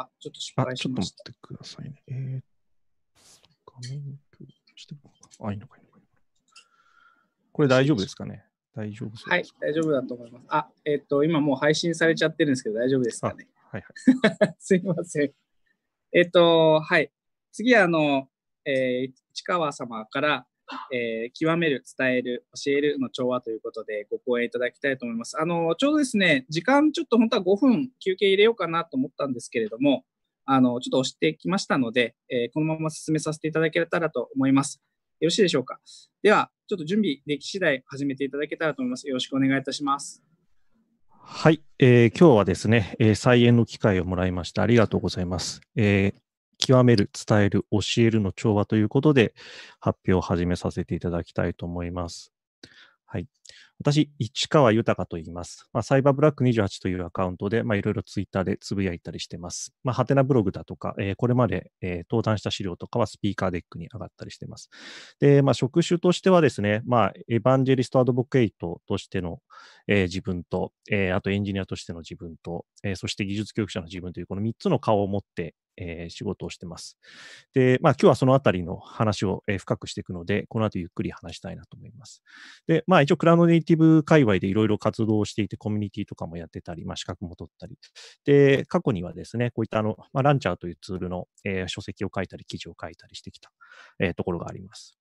あ、ちょっと失敗しました。ちょっと待ってくださいね。えー、画面共有してもあ、いいのかいいのかこれ大丈夫ですかね大丈夫ですかはい、大丈夫だと思います。あ、えっ、ー、と、今もう配信されちゃってるんですけど、大丈夫ですかねはいはい。すいません。えっ、ー、と、はい。次、あの、えー、市川様から、えー、極める、伝える、教えるの調和ということで、ご講演いただきたいと思います。あの、ちょうどですね、時間ちょっと本当は5分休憩入れようかなと思ったんですけれども、あの、ちょっと押してきましたので、えー、このまま進めさせていただけたらと思います。よろしいでしょうか。では、ちょっと準備でき次第始めていただけたらと思います。よろしくお願いいたします。はい、えー、今日はですね、えー、再演の機会をもらいました。ありがとうございます。えー、極める、伝える、教えるの調和ということで、発表を始めさせていただきたいと思います。はい。私、市川豊と言います。まあ、サイバーブラック28というアカウントで、まあ、いろいろツイッターでつぶやいたりしてます。まあ、ハテナブログだとか、えー、これまで、えー、登壇した資料とかはスピーカーデックに上がったりしてます。で、まあ、職種としてはですね、まあ、エヴァンジェリストアドボケイトとしての、えー、自分と、えー、あとエンジニアとしての自分と、えー、そして技術教育者の自分という、この3つの顔を持って、えー、仕事をしてます。で、まあ、今日はそのあたりの話を、えー、深くしていくので、この後ゆっくり話したいなと思います。で、まあ、一応、クラウドネイティブ界隈でいろいろ活動をしていて、コミュニティとかもやってたり、まあ、資格も取ったり。で、過去にはですね、こういったあの、まあ、ランチャーというツールの、えー、書籍を書いたり、記事を書いたりしてきた、えー、ところがあります。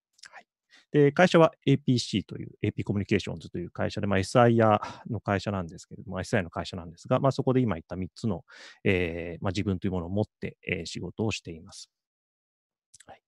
で、会社は APC という、AP コミュニケーションズという会社で、まあ、SIR の会社なんですけれども、s i の会社なんですが、まあ、そこで今言った3つの、えー、まあ、自分というものを持って、えー、仕事をしています。はい、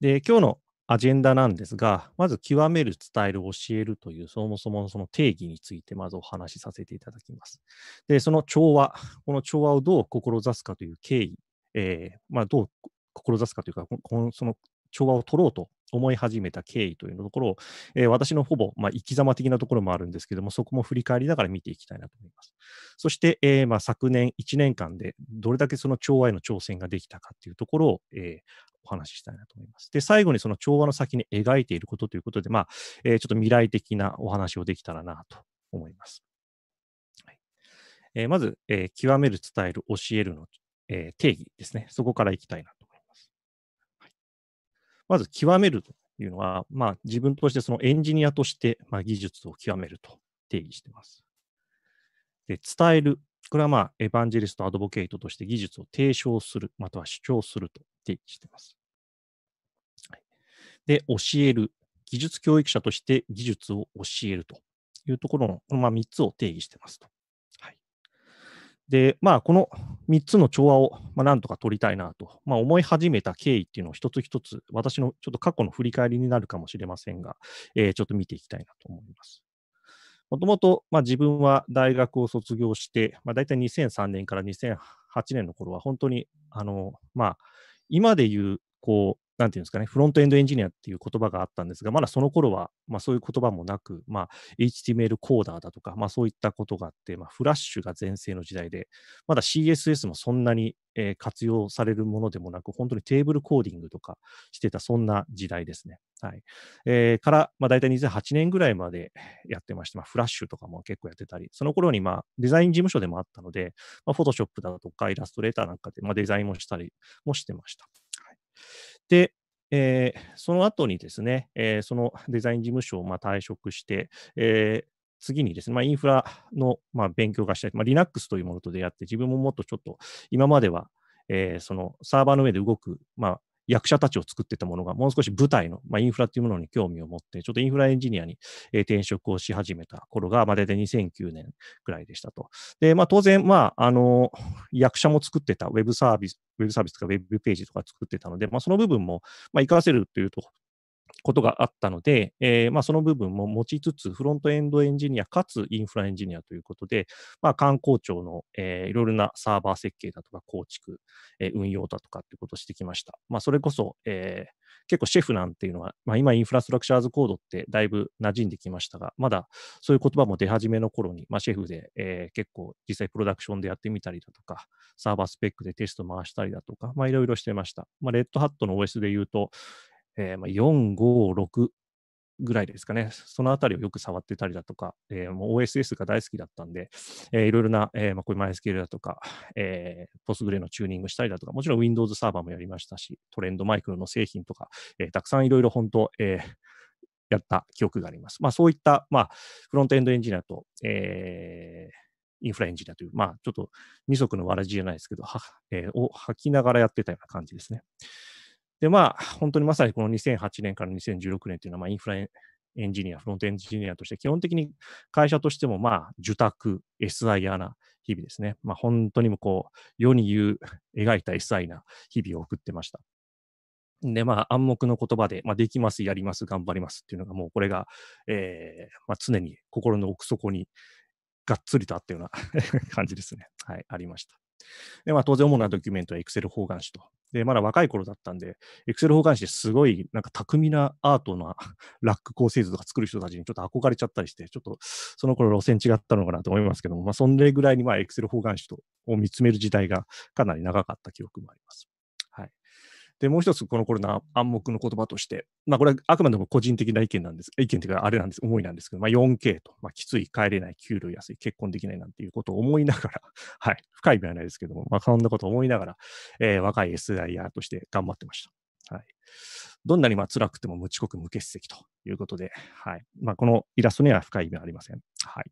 で、今日のアジェンダなんですが、まず極める、伝える、教えるという、そもそものその定義について、まずお話しさせていただきます。で、その調和、この調和をどう志すかという経緯、えー、まあ、どう志すかというか、このその調和を取ろうと思い始めた経緯というところを、えー、私のほぼ、まあ、生き様的なところもあるんですけども、そこも振り返りながら見ていきたいなと思います。そして、えー、まあ、昨年1年間でどれだけその調和への挑戦ができたかというところを、えーお話ししたいなと思います。で、最後にその調和の先に描いていることということで、まあ、えー、ちょっと未来的なお話をできたらなと思います。はいえー、まず、えー、極める、伝える、教えるの、え定義ですね。そこからいきたいなとまず極めるというのは、まあ、自分としてそのエンジニアとして、まあ、技術を極めると定義しています。で伝える。これは、まあ、エヴァンジェリスト、アドボケイトとして技術を提唱する、または主張すると定義しています。で、教える。技術教育者として技術を教えるというところの、このまあ3つを定義していますと。で、まあ、この3つの調和を、まあ、なんとか取りたいなと、まあ、思い始めた経緯っていうのを一つ一つ、私のちょっと過去の振り返りになるかもしれませんが、えー、ちょっと見ていきたいなと思います。もともと、自分は大学を卒業して、まあ、大体2003年から2008年の頃は、本当に、あの、まあ、今でいう、こう、なんていうんですかね、フロントエンドエンジニアっていう言葉があったんですが、まだその頃は、まあ、そういう言葉もなく、まあ、HTML コーダーだとか、まあ、そういったことがあって、まあ、フラッシュが全盛の時代で、まだ CSS もそんなに、えー、活用されるものでもなく、本当にテーブルコーディングとかしてた、そんな時代ですね。はいえー、から、まあ、大体2008年ぐらいまでやってまして、まあ、フラッシュとかも結構やってたり、その頃に、まあ、デザイン事務所でもあったので、まあ、フォトショップだとか、イラストレーターなんかで、まあ、デザインもしたりもしてました。はいで、えー、その後にですね、えー、そのデザイン事務所をま退職して、えー、次にですね、まあ、インフラのま勉強がしたい、まあ、Linux というものと出会って、自分ももっとちょっと今まではえー、そのサーバーの上で動く、まあ、役者たちを作ってたものが、もう少し舞台の、まあ、インフラというものに興味を持って、ちょっとインフラエンジニアに、え転職をし始めた頃が、まあ、大体2009年くらいでしたと。で、まあ、当然、まあ、あの、役者も作ってた、ウェブサービス、ウェブサービスとかウェブページとか作ってたので、まあ、その部分も、まあ、活かせるというとことがあったので、えー、まあ、その部分も持ちつつ、フロントエンドエンジニアかつインフラエンジニアということで、まあ、観光庁の、えー、いろいろなサーバー設計だとか構築、えー、運用だとかってことをしてきました。まあ、それこそ、えー結構シェフなんていうのは、まあ、今インフラストラクチャーズコードってだいぶ馴染んできましたが、まだそういう言葉も出始めの頃に、まあ、シェフで、えー、結構実際プロダクションでやってみたりだとか、サーバースペックでテスト回したりだとか、まあ、いろいろしてました。まあ、レッドハットの OS で言うと、えー、まあ、4、5、6ぐらいですかね、そのあたりをよく触ってたりだとか、えー、もう OSS が大好きだったんで、えー、いろいろな、えー、まあ、こういう MySQL だとか、えー、Postgre のチューニングしたりだとか、もちろん Windows サーバーもやりましたし、トレンドマイクロの製品とか、えたくさんいろいろ本当、え やった記憶があります。まあ、そういった、まあ、フロントエンドエンジニアと、えインフラエンジニアという、まあ、ちょっと二足のわらじじゃないですけど、はえを吐きながらやってたような感じですね。で、まあ、本当にまさにこの2008年から2016年というのは、まあ、インフラエンジニア、フロントエンジニアとして、基本的に会社としても、まあ、受託、SIR な日々ですね。まあ、本当にもこう、世に言う、描いた SI な日々を送ってました。で、まあ、暗黙の言葉で、まあ、できます、やります、頑張りますっていうのが、もうこれが、えー、まあ、常に心の奥底にがっつりとあったような 感じですね。はい、ありました。で、まあ、当然主なドキュメントはエクセル l 方眼紙と。で、まだ若い頃だったんで、エクセル l 方眼紙ですごい、なんか巧みなアートな ラック構成図とか作る人たちにちょっと憧れちゃったりして、ちょっとその頃路線違ったのかなと思いますけども、まあ、それぐらいにまあエクセル l 方眼紙を見つめる時代がかなり長かった記憶もあります。で、もう一つ、このコロナ暗黙の言葉として、まあ、これはあくまでも個人的な意見なんです、意見というか、あれなんです、思いなんですけど、まあ、4K と、まあ、きつい、帰れない、給料安い、結婚できないなんていうことを思いながら、はい、深い意味はないですけども、まあ、そんなことを思いながら、えー、若い SIR として頑張ってました。はい。どんなにまあ辛くても無遅刻無欠席ということで、はいまあ、このイラストには深い意味はありません。はい、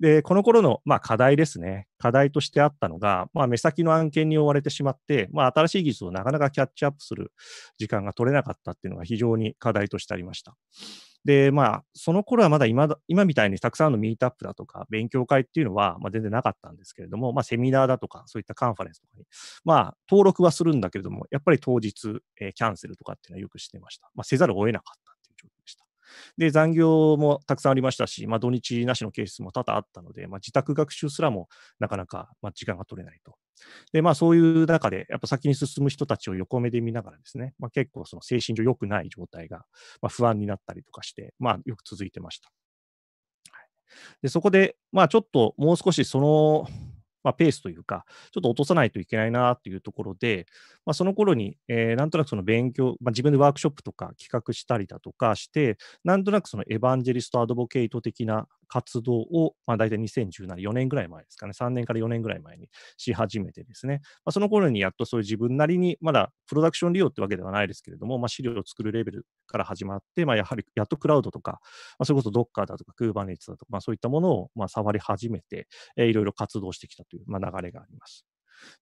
でこの頃のまの、あ、課題ですね、課題としてあったのが、まあ、目先の案件に追われてしまって、まあ、新しい技術をなかなかキャッチアップする時間が取れなかったっていうのが非常に課題としてありました。で、まあ、その頃はまだ今今みたいにたくさんのミートアップだとか、勉強会っていうのは、まあ、全然なかったんですけれども、まあ、セミナーだとか、そういったカンファレンスとかに、まあ、登録はするんだけれども、やっぱり当日、えー、キャンセルとかっていうのはよくしてました。まあ、せざるを得なかった。で、残業もたくさんありましたし、まあ、土日なしのケースも多々あったので、まあ、自宅学習すらもなかなか、まあ、時間が取れないと。で、まあ、そういう中で、やっぱ先に進む人たちを横目で見ながらですね、まあ、結構その精神上良くない状態が、まあ、不安になったりとかして、まあ、よく続いてました。でそこで、まあ、ちょっともう少しそのまあ、ペースというか、ちょっと落とさないといけないなというところで、まあ、その頃に、えー、なんとなくその勉強、まあ、自分でワークショップとか企画したりだとかして、なんとなくそのエヴァンジェリストアドボケイト的な活動を、まあ、大体2017、4年ぐらい前ですかね、3年から4年ぐらい前にし始めてですね、まあ、その頃にやっとそういう自分なりに、まだプロダクション利用ってわけではないですけれども、まあ、資料を作るレベルから始まって、まあ、やはりやっとクラウドとか、まあ、それこそ Docker だとか Kubernetes だとか、まあ、そういったものをまあ触り始めて、えー、いろいろ活動してきたという、まあ、流れがあります。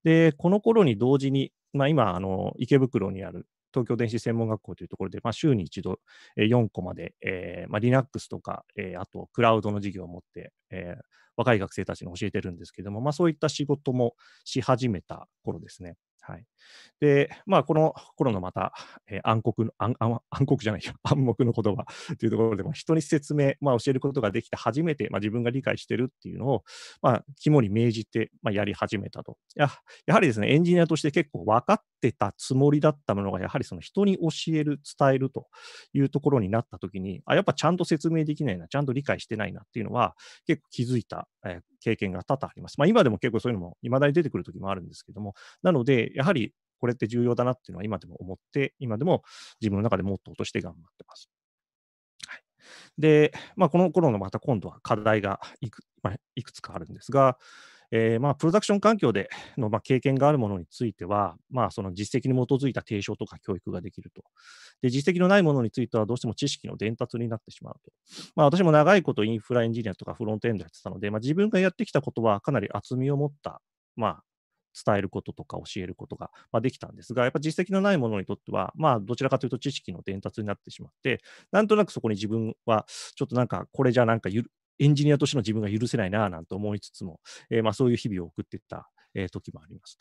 で、この頃に同時に、まあ、今、あの池袋にある東京電子専門学校というところで、まあ、週に一度、えー、4個まで、えーまあ、Linux とか、えー、あとクラウドの授業を持って、えー、若い学生たちに教えてるんですけども、まあ、そういった仕事もし始めた頃ですね。はいで、まあ、この頃のまた、えー、暗黒暗、暗黒じゃないよ、暗黙の言葉というところで、まあ、人に説明、まあ、教えることができて初めて、まあ、自分が理解してるっていうのを、まあ、肝に銘じて、まあ、やり始めたとや。やはりですね、エンジニアとして結構分かってたつもりだったものが、やはりその人に教える、伝えるというところになったときに、あ、やっぱちゃんと説明できないな、ちゃんと理解してないなっていうのは、結構気づいた、えー、経験が多々あります。まあ、今でも結構そういうのも、未だに出てくる時もあるんですけども、なので、やはりこれって重要だなっていうのは今でも思って、今でも自分の中でモットーとして頑張ってます。はい、で、まあ、この頃のまた今度は課題がいく,、まあ、いくつかあるんですが、えー、まあプロダクション環境でのまあ経験があるものについては、まあ、その実績に基づいた提唱とか教育ができるとで。実績のないものについてはどうしても知識の伝達になってしまうと。まあ、私も長いことインフラエンジニアとかフロントエンドやってたので、まあ、自分がやってきたことはかなり厚みを持った、まあ、伝えることとか教えることが、まできたんですが、やっぱ実績のないものにとっては、まあ、どちらかというと知識の伝達になってしまって、なんとなくそこに自分は、ちょっとなんか、これじゃなんかエンジニアとしての自分が許せないななんて思いつつも、えー、まあそういう日々を送っていった、えー、時もあります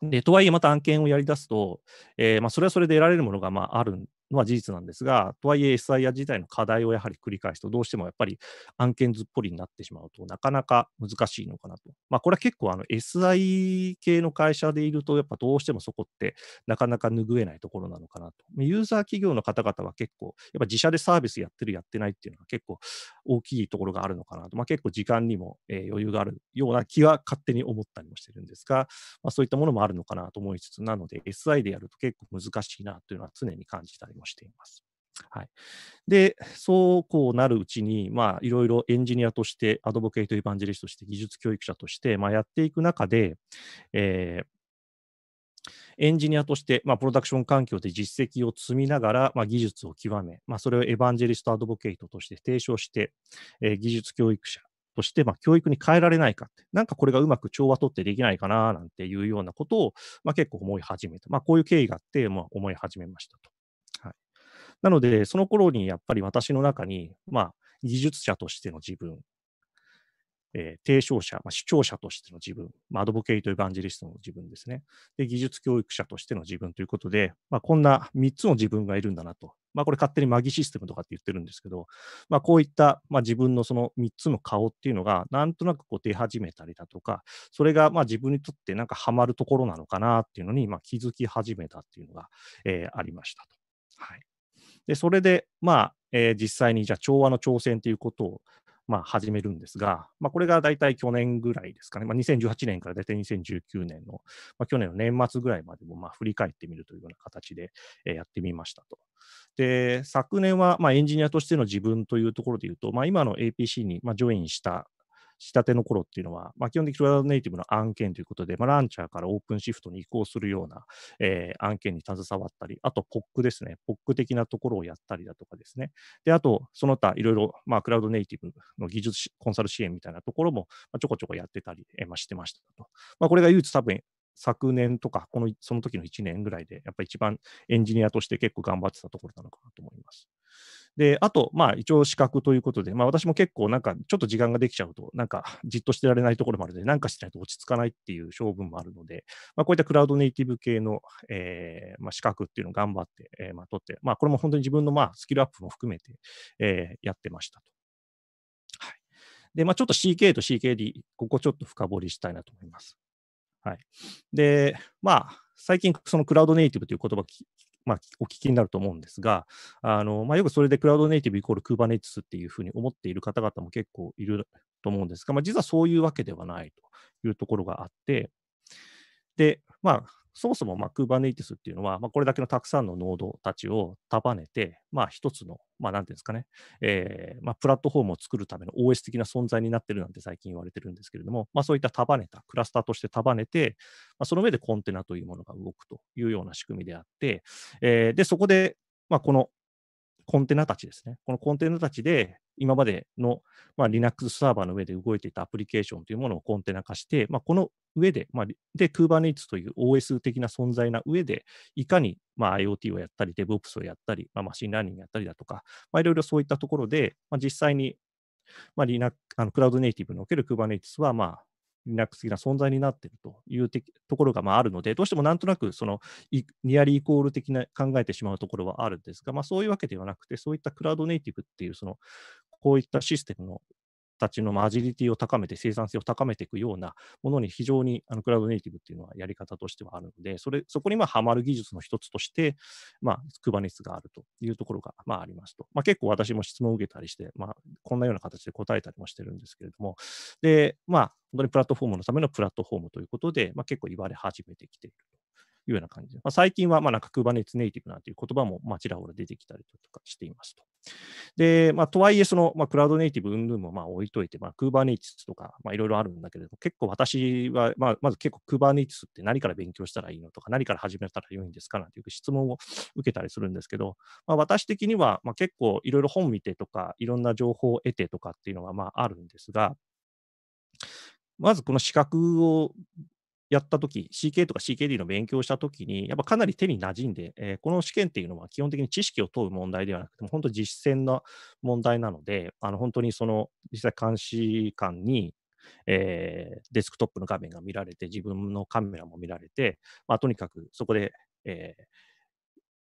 と。でとはいえ、また案件をやり出すと、えー、まあそれはそれで得られるものがまああるんのは事実なんですが、とはいえ SIR 自体の課題をやはり繰り返すと、どうしてもやっぱり案件ずっぽりになってしまうとなかなか難しいのかなと。まあ、これは結構あの SI 系の会社でいると、やっぱどうしてもそこってなかなか拭えないところなのかなと。ユーザー企業の方々は結構、やっぱ自社でサービスやってる、やってないっていうのは結構大きいところがあるのかなと。まあ、結構時間にも、え余裕があるような気は勝手に思ったりもしてるんですが、まあ、そういったものもあるのかなと思いつつ、なので SI でやると結構難しいなというのは常に感じたりもしています。はい、でそうこうなるうちに、まあ、いろいろエンジニアとして、アドボケイト・エヴァンジェリストとして、技術教育者として、まあ、やっていく中で、えーエンジニアとして、まあ、プロダクション環境で実績を積みながら、まあ、技術を極め、まあ、それをエヴァンジェリスト・アドボケイトとして提唱して、えー、技術教育者として、まあ、教育に変えられないかって、なんかこれがうまく調和取ってできないかななんていうようなことを、まあ、結構思い始めた、まあ、こういう経緯があって、まあ、思い始めましたと。なので、その頃にやっぱり私の中に、まあ、技術者としての自分、えー、提唱者、まあ、主張者としての自分、まあ、アドボケイト・エヴァンジェリストの自分ですね。で、技術教育者としての自分ということで、まあ、こんな3つの自分がいるんだなと。まあ、これ勝手にマギシステムとかって言ってるんですけど、まあ、こういった、まあ、自分のその3つの顔っていうのが、なんとなくこう出始めたりだとか、それがまあ自分にとってなんかハマるところなのかなっていうのに、まあ、気づき始めたっていうのが、えー、ありましたと。はい。で、それで、まあ、えー、実際にじゃあ調和の挑戦ということを、まあ、始めるんですが、まあ、これが大体去年ぐらいですかね、まあ、2018年から大体2019年の、まあ、去年の年末ぐらいまでもまあ振り返ってみるというような形で、えやってみましたと。で、昨年はまあエンジニアとしての自分というところで言うと、まあ、今の APC にまあジョインした仕立ての頃っていうのは、まあ、基本的にクラウドネイティブの案件ということで、まあ、ランチャーからオープンシフトに移行するような、えー、案件に携わったり、あと POC ですね、POC 的なところをやったりだとかですね。で、あと、その他いろいろ、まあ、クラウドネイティブの技術コンサル支援みたいなところも、まあ、ちょこちょこやってたり、えー、まあ、してましたと。まあ、これが唯一多分昨年とか、このその時の1年ぐらいで、やっぱり一番エンジニアとして結構頑張ってたところなのかなと思います。で、あと、まあ、一応資格ということで、まあ、私も結構なんか、ちょっと時間ができちゃうと、なんか、じっとしてられないところもあるので、なんかしてないと落ち着かないっていう性分もあるので、まあ、こういったクラウドネイティブ系の、えー、まあ、資格っていうのを頑張って、えー、まあ、取って、まあ、これも本当に自分の、まあ、スキルアップも含めて、えー、やってましたと。はい。で、まあ、ちょっと CK と CKD、ここちょっと深掘りしたいなと思います。はい。で、まあ、最近、そのクラウドネイティブという言葉まあ、お聞きになると思うんですが、あのまあ、よくそれでクラウドネイティブイコール Kubernetes っていうふうに思っている方々も結構いると思うんですが、まあ、実はそういうわけではないというところがあって、で、まあ、そもそもまあ Kubernetes っていうのは、まあ、これだけのたくさんのノードたちを束ねて、まあ、一つの、まあ、なんていうんですかね、えーまあ、プラットフォームを作るための OS 的な存在になってるなんて最近言われてるんですけれども、まあ、そういった束ねた、クラスターとして束ねて、まあ、その上でコンテナというものが動くというような仕組みであって、えー、で、そこで、まあ、このコンテナたちですね、このコンテナたちで、今までの、まあ、Linux サーバーの上で動いていたアプリケーションというものをコンテナ化して、まあ、この上で、まあ、で、Kubernetes という OS 的な存在な上で、いかに、まあ、IoT をやったり、DevOps をやったり、まあ、マシンラーニングやったりだとか、まあ、いろいろそういったところで、まあ、実際に、まあ、Linux、あのクラウドネイティブにおける Kubernetes は、まあ、Linux 的な存在になっているというところがまああるので、どうしてもなんとなくそのニアリーイコール的な考えてしまうところはあるんですが、まあ、そういうわけではなくて、そういったクラウドネイティブっていうそのこういったシステムのたちのアジリティを高めて、生産性を高めていくようなものに非常にあのクラウドネイティブっていうのはやり方としてはあるので、それそこにまあはまる技術の一つとして、まあ、k u b e があるというところがまあありますと。まあ、結構私も質問を受けたりして、まあ、こんなような形で答えたりもしてるんですけれども、で、まあ、本当にプラットフォームのためのプラットフォームということで、まあ、結構言われ始めてきているというような感じで、まあ、最近はまあなんかクバネスネイティブなんていう言葉もまあちらほら出てきたりとかしていますと。で、まあ、とはいえ、その、まあ、クラウドネイティブ云々もまあ置いといて、まあ、クーバーネイティスとか、まあ、いろいろあるんだけれども、結構私は、まあ、まず結構クーバーネイティスって何から勉強したらいいのとか、何から始めたら良いんですかなんていう質問を受けたりするんですけど、まあ、私的には、まあ、結構いろいろ本見てとか、いろんな情報を得てとかっていうのがまああるんですが、まずこの資格をやったとき、CK とか CKD の勉強したときに、やっぱかなり手に馴染んで、えー、この試験っていうのは基本的に知識を問う問題ではなくて、本当実践の問題なので、あの本当にその実際監視官に、えー、デスクトップの画面が見られて、自分のカメラも見られて、まあ、とにかくそこで、えー、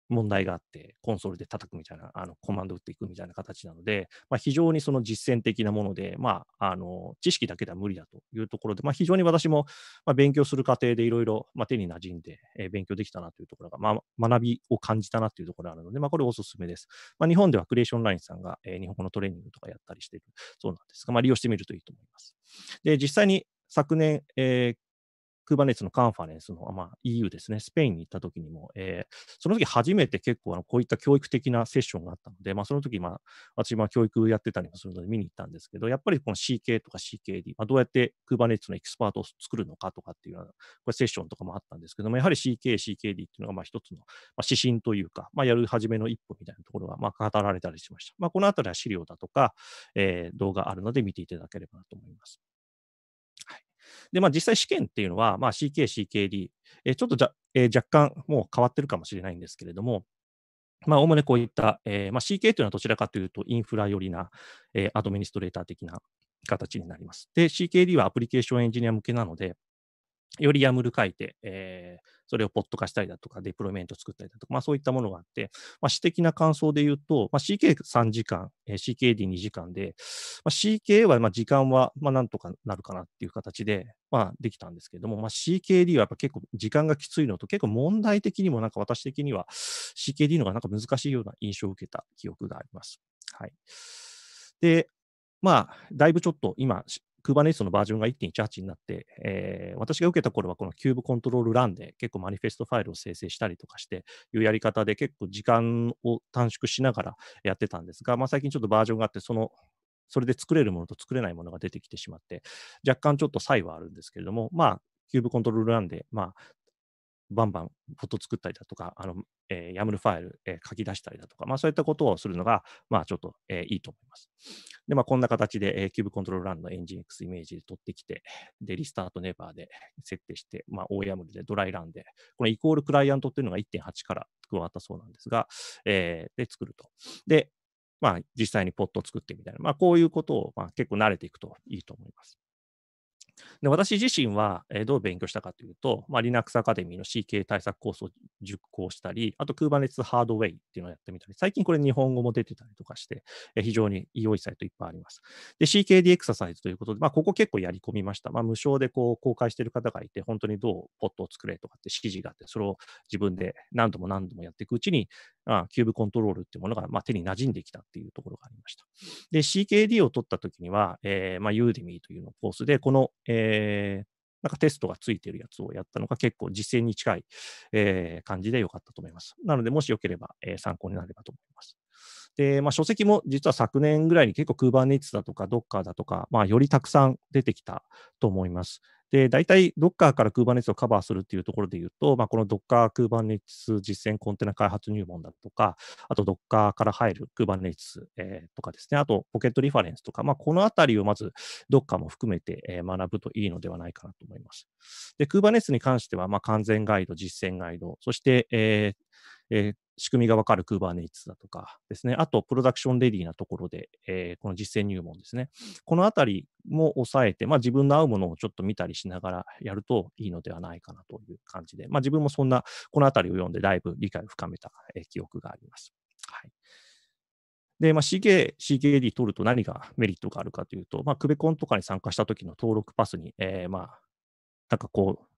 問題があって、コンソールで叩くみたいな、あのコマンド打っていくみたいな形なので、まあ、非常にその実践的なもので、まあ、あの知識だけでは無理だというところで、まあ、非常に私も、ま勉強する過程でいろいろ手に馴染んで、え勉強できたなというところが、まあ、学びを感じたなというところがあるので、まあ、これおすすめです。まあ、日本ではクリエーションラインさんが、え日本語のトレーニングとかやったりしているそうなんですが、まあ、利用してみるといいと思います。で実際に昨年、えー k u b のカンファレンスの、まあ、EU ですね、スペインに行った時にも、えー、その時初めて結構あのこういった教育的なセッションがあったので、まあ、その時、まあ、私も教育やってたりもするので見に行ったんですけど、やっぱりこの CK とか CKD、まあ、どうやって Kubernetes のエキスパートを作るのかとかっていうようなこれセッションとかもあったんですけども、やはり CK、CKD っていうのがまあ一つの、ま指針というか、まあ、やる始めの一歩みたいなところがまあ語られたりしました。まあ、このあたりは資料だとか、えー、動画あるので見ていただければなと思います。で、まあ、実際試験っていうのは、まあ、CK、CKD、えー、ちょっとじゃ、えー、若干もう変わってるかもしれないんですけれども、まあ、主にこういった、えーまあ、CK というのはどちらかというと、インフラ寄りな、えー、アドミニストレーター的な形になります。で、CKD はアプリケーションエンジニア向けなので、よりやむる書いて、えー、それをポット化したりだとか、デプロイメント作ったりだとか、まあ、そういったものがあって、まあ、私的な感想で言うと、まあ、CK3 時間、えー、CKD2 時間で、まあ、CK はまあ時間はまあなんとかなるかなっていう形で、まあ、できたんですけれども、まあ、CKD はやっぱ結構時間がきついのと、結構問題的にもなんか私的には CKD のがなんか難しいような印象を受けた記憶があります。はい。で、まあ、だいぶちょっと今、Kubernetes のバージョンが1.18になって、えー、私が受けた頃はこのキューブコントロールランで結構マニフェストファイルを生成したりとかしていうやり方で結構時間を短縮しながらやってたんですが、まあ、最近ちょっとバージョンがあって、そのそれで作れるものと作れないものが出てきてしまって、若干ちょっと差異はあるんですけれども、まあ、キューブコントロールな n で、まあ、バンバンフォト作ったりだとか、あの、えー、YAML ファイル、えー、書き出したりだとか、まあそういったことをするのが、まあちょっと、えー、いいと思います。で、まあ、こんな形で、えー、キューブコントロールランのエンジン X イメージで取ってきて、で、リスタートネバーで設定して、まあ、OAML でドライランで、このイコールクライアントっていうのが1.8から加わったそうなんですが、えー、で、作ると。で、まあ、実際にポットを作ってみたいな、まあ、こういうことを、まあ、結構慣れていくといいと思います。で私自身は、えどう勉強したかというと、まあ、Linux アカデミーの CK 対策コースを熟考したり、あと Kubernetes ハードウェイっていうのをやってみたり、最近これ日本語も出てたりとかして、え非常に良いサイトいっぱいあります。で、CKD エクササイズということで、まあ、ここ結構やり込みました。まあ、無償でこう公開してる方がいて、本当にどうポットを作れとかって指示があって、それを自分で何度も何度もやっていくうちに、あキューブコントロールっていうものが、まあ、手に馴染んできたっていうところがありました。で、CKD を取った時には、えー、まあ、ユーデミーというのコースで、この、えーえー、なんかテストがついてるやつをやったのが結構実践に近い、えー、感じで良かったと思います。なので、もしよければ、えー、参考になればと思います。で、まあ、書籍も実は昨年ぐらいに結構 Kubernetes だとか Docker だとか、まあ、よりたくさん出てきたと思います。で、大体 Docker から Kubernetes をカバーするっていうところで言うと、まあ、この Docker、Kubernetes 実践コンテナ開発入門だとか、あと Docker から入る Kubernetes、えー、とかですね、あとポケットリファレンスとか、まあ、このあたりをまず Docker も含めて、え学ぶといいのではないかなと思います。で、Kubernetes に関しては、まあ、完全ガイド、実践ガイド、そして、えーえー仕組みがわかる Kubernetes だとかですね、あとプロダクションレディなところで、えー、この実践入門ですね、このあたりも抑えて、まあ、自分の合うものをちょっと見たりしながらやるといいのではないかなという感じで、まあ、自分もそんな、このあたりを読んでだいぶ理解を深めた、えー、記憶があります。はいで、まあ、CK、CKD 取ると何がメリットがあるかというと、まあ、クベコンとかに参加した時の登録パスに、えー、まあ、なんかこう、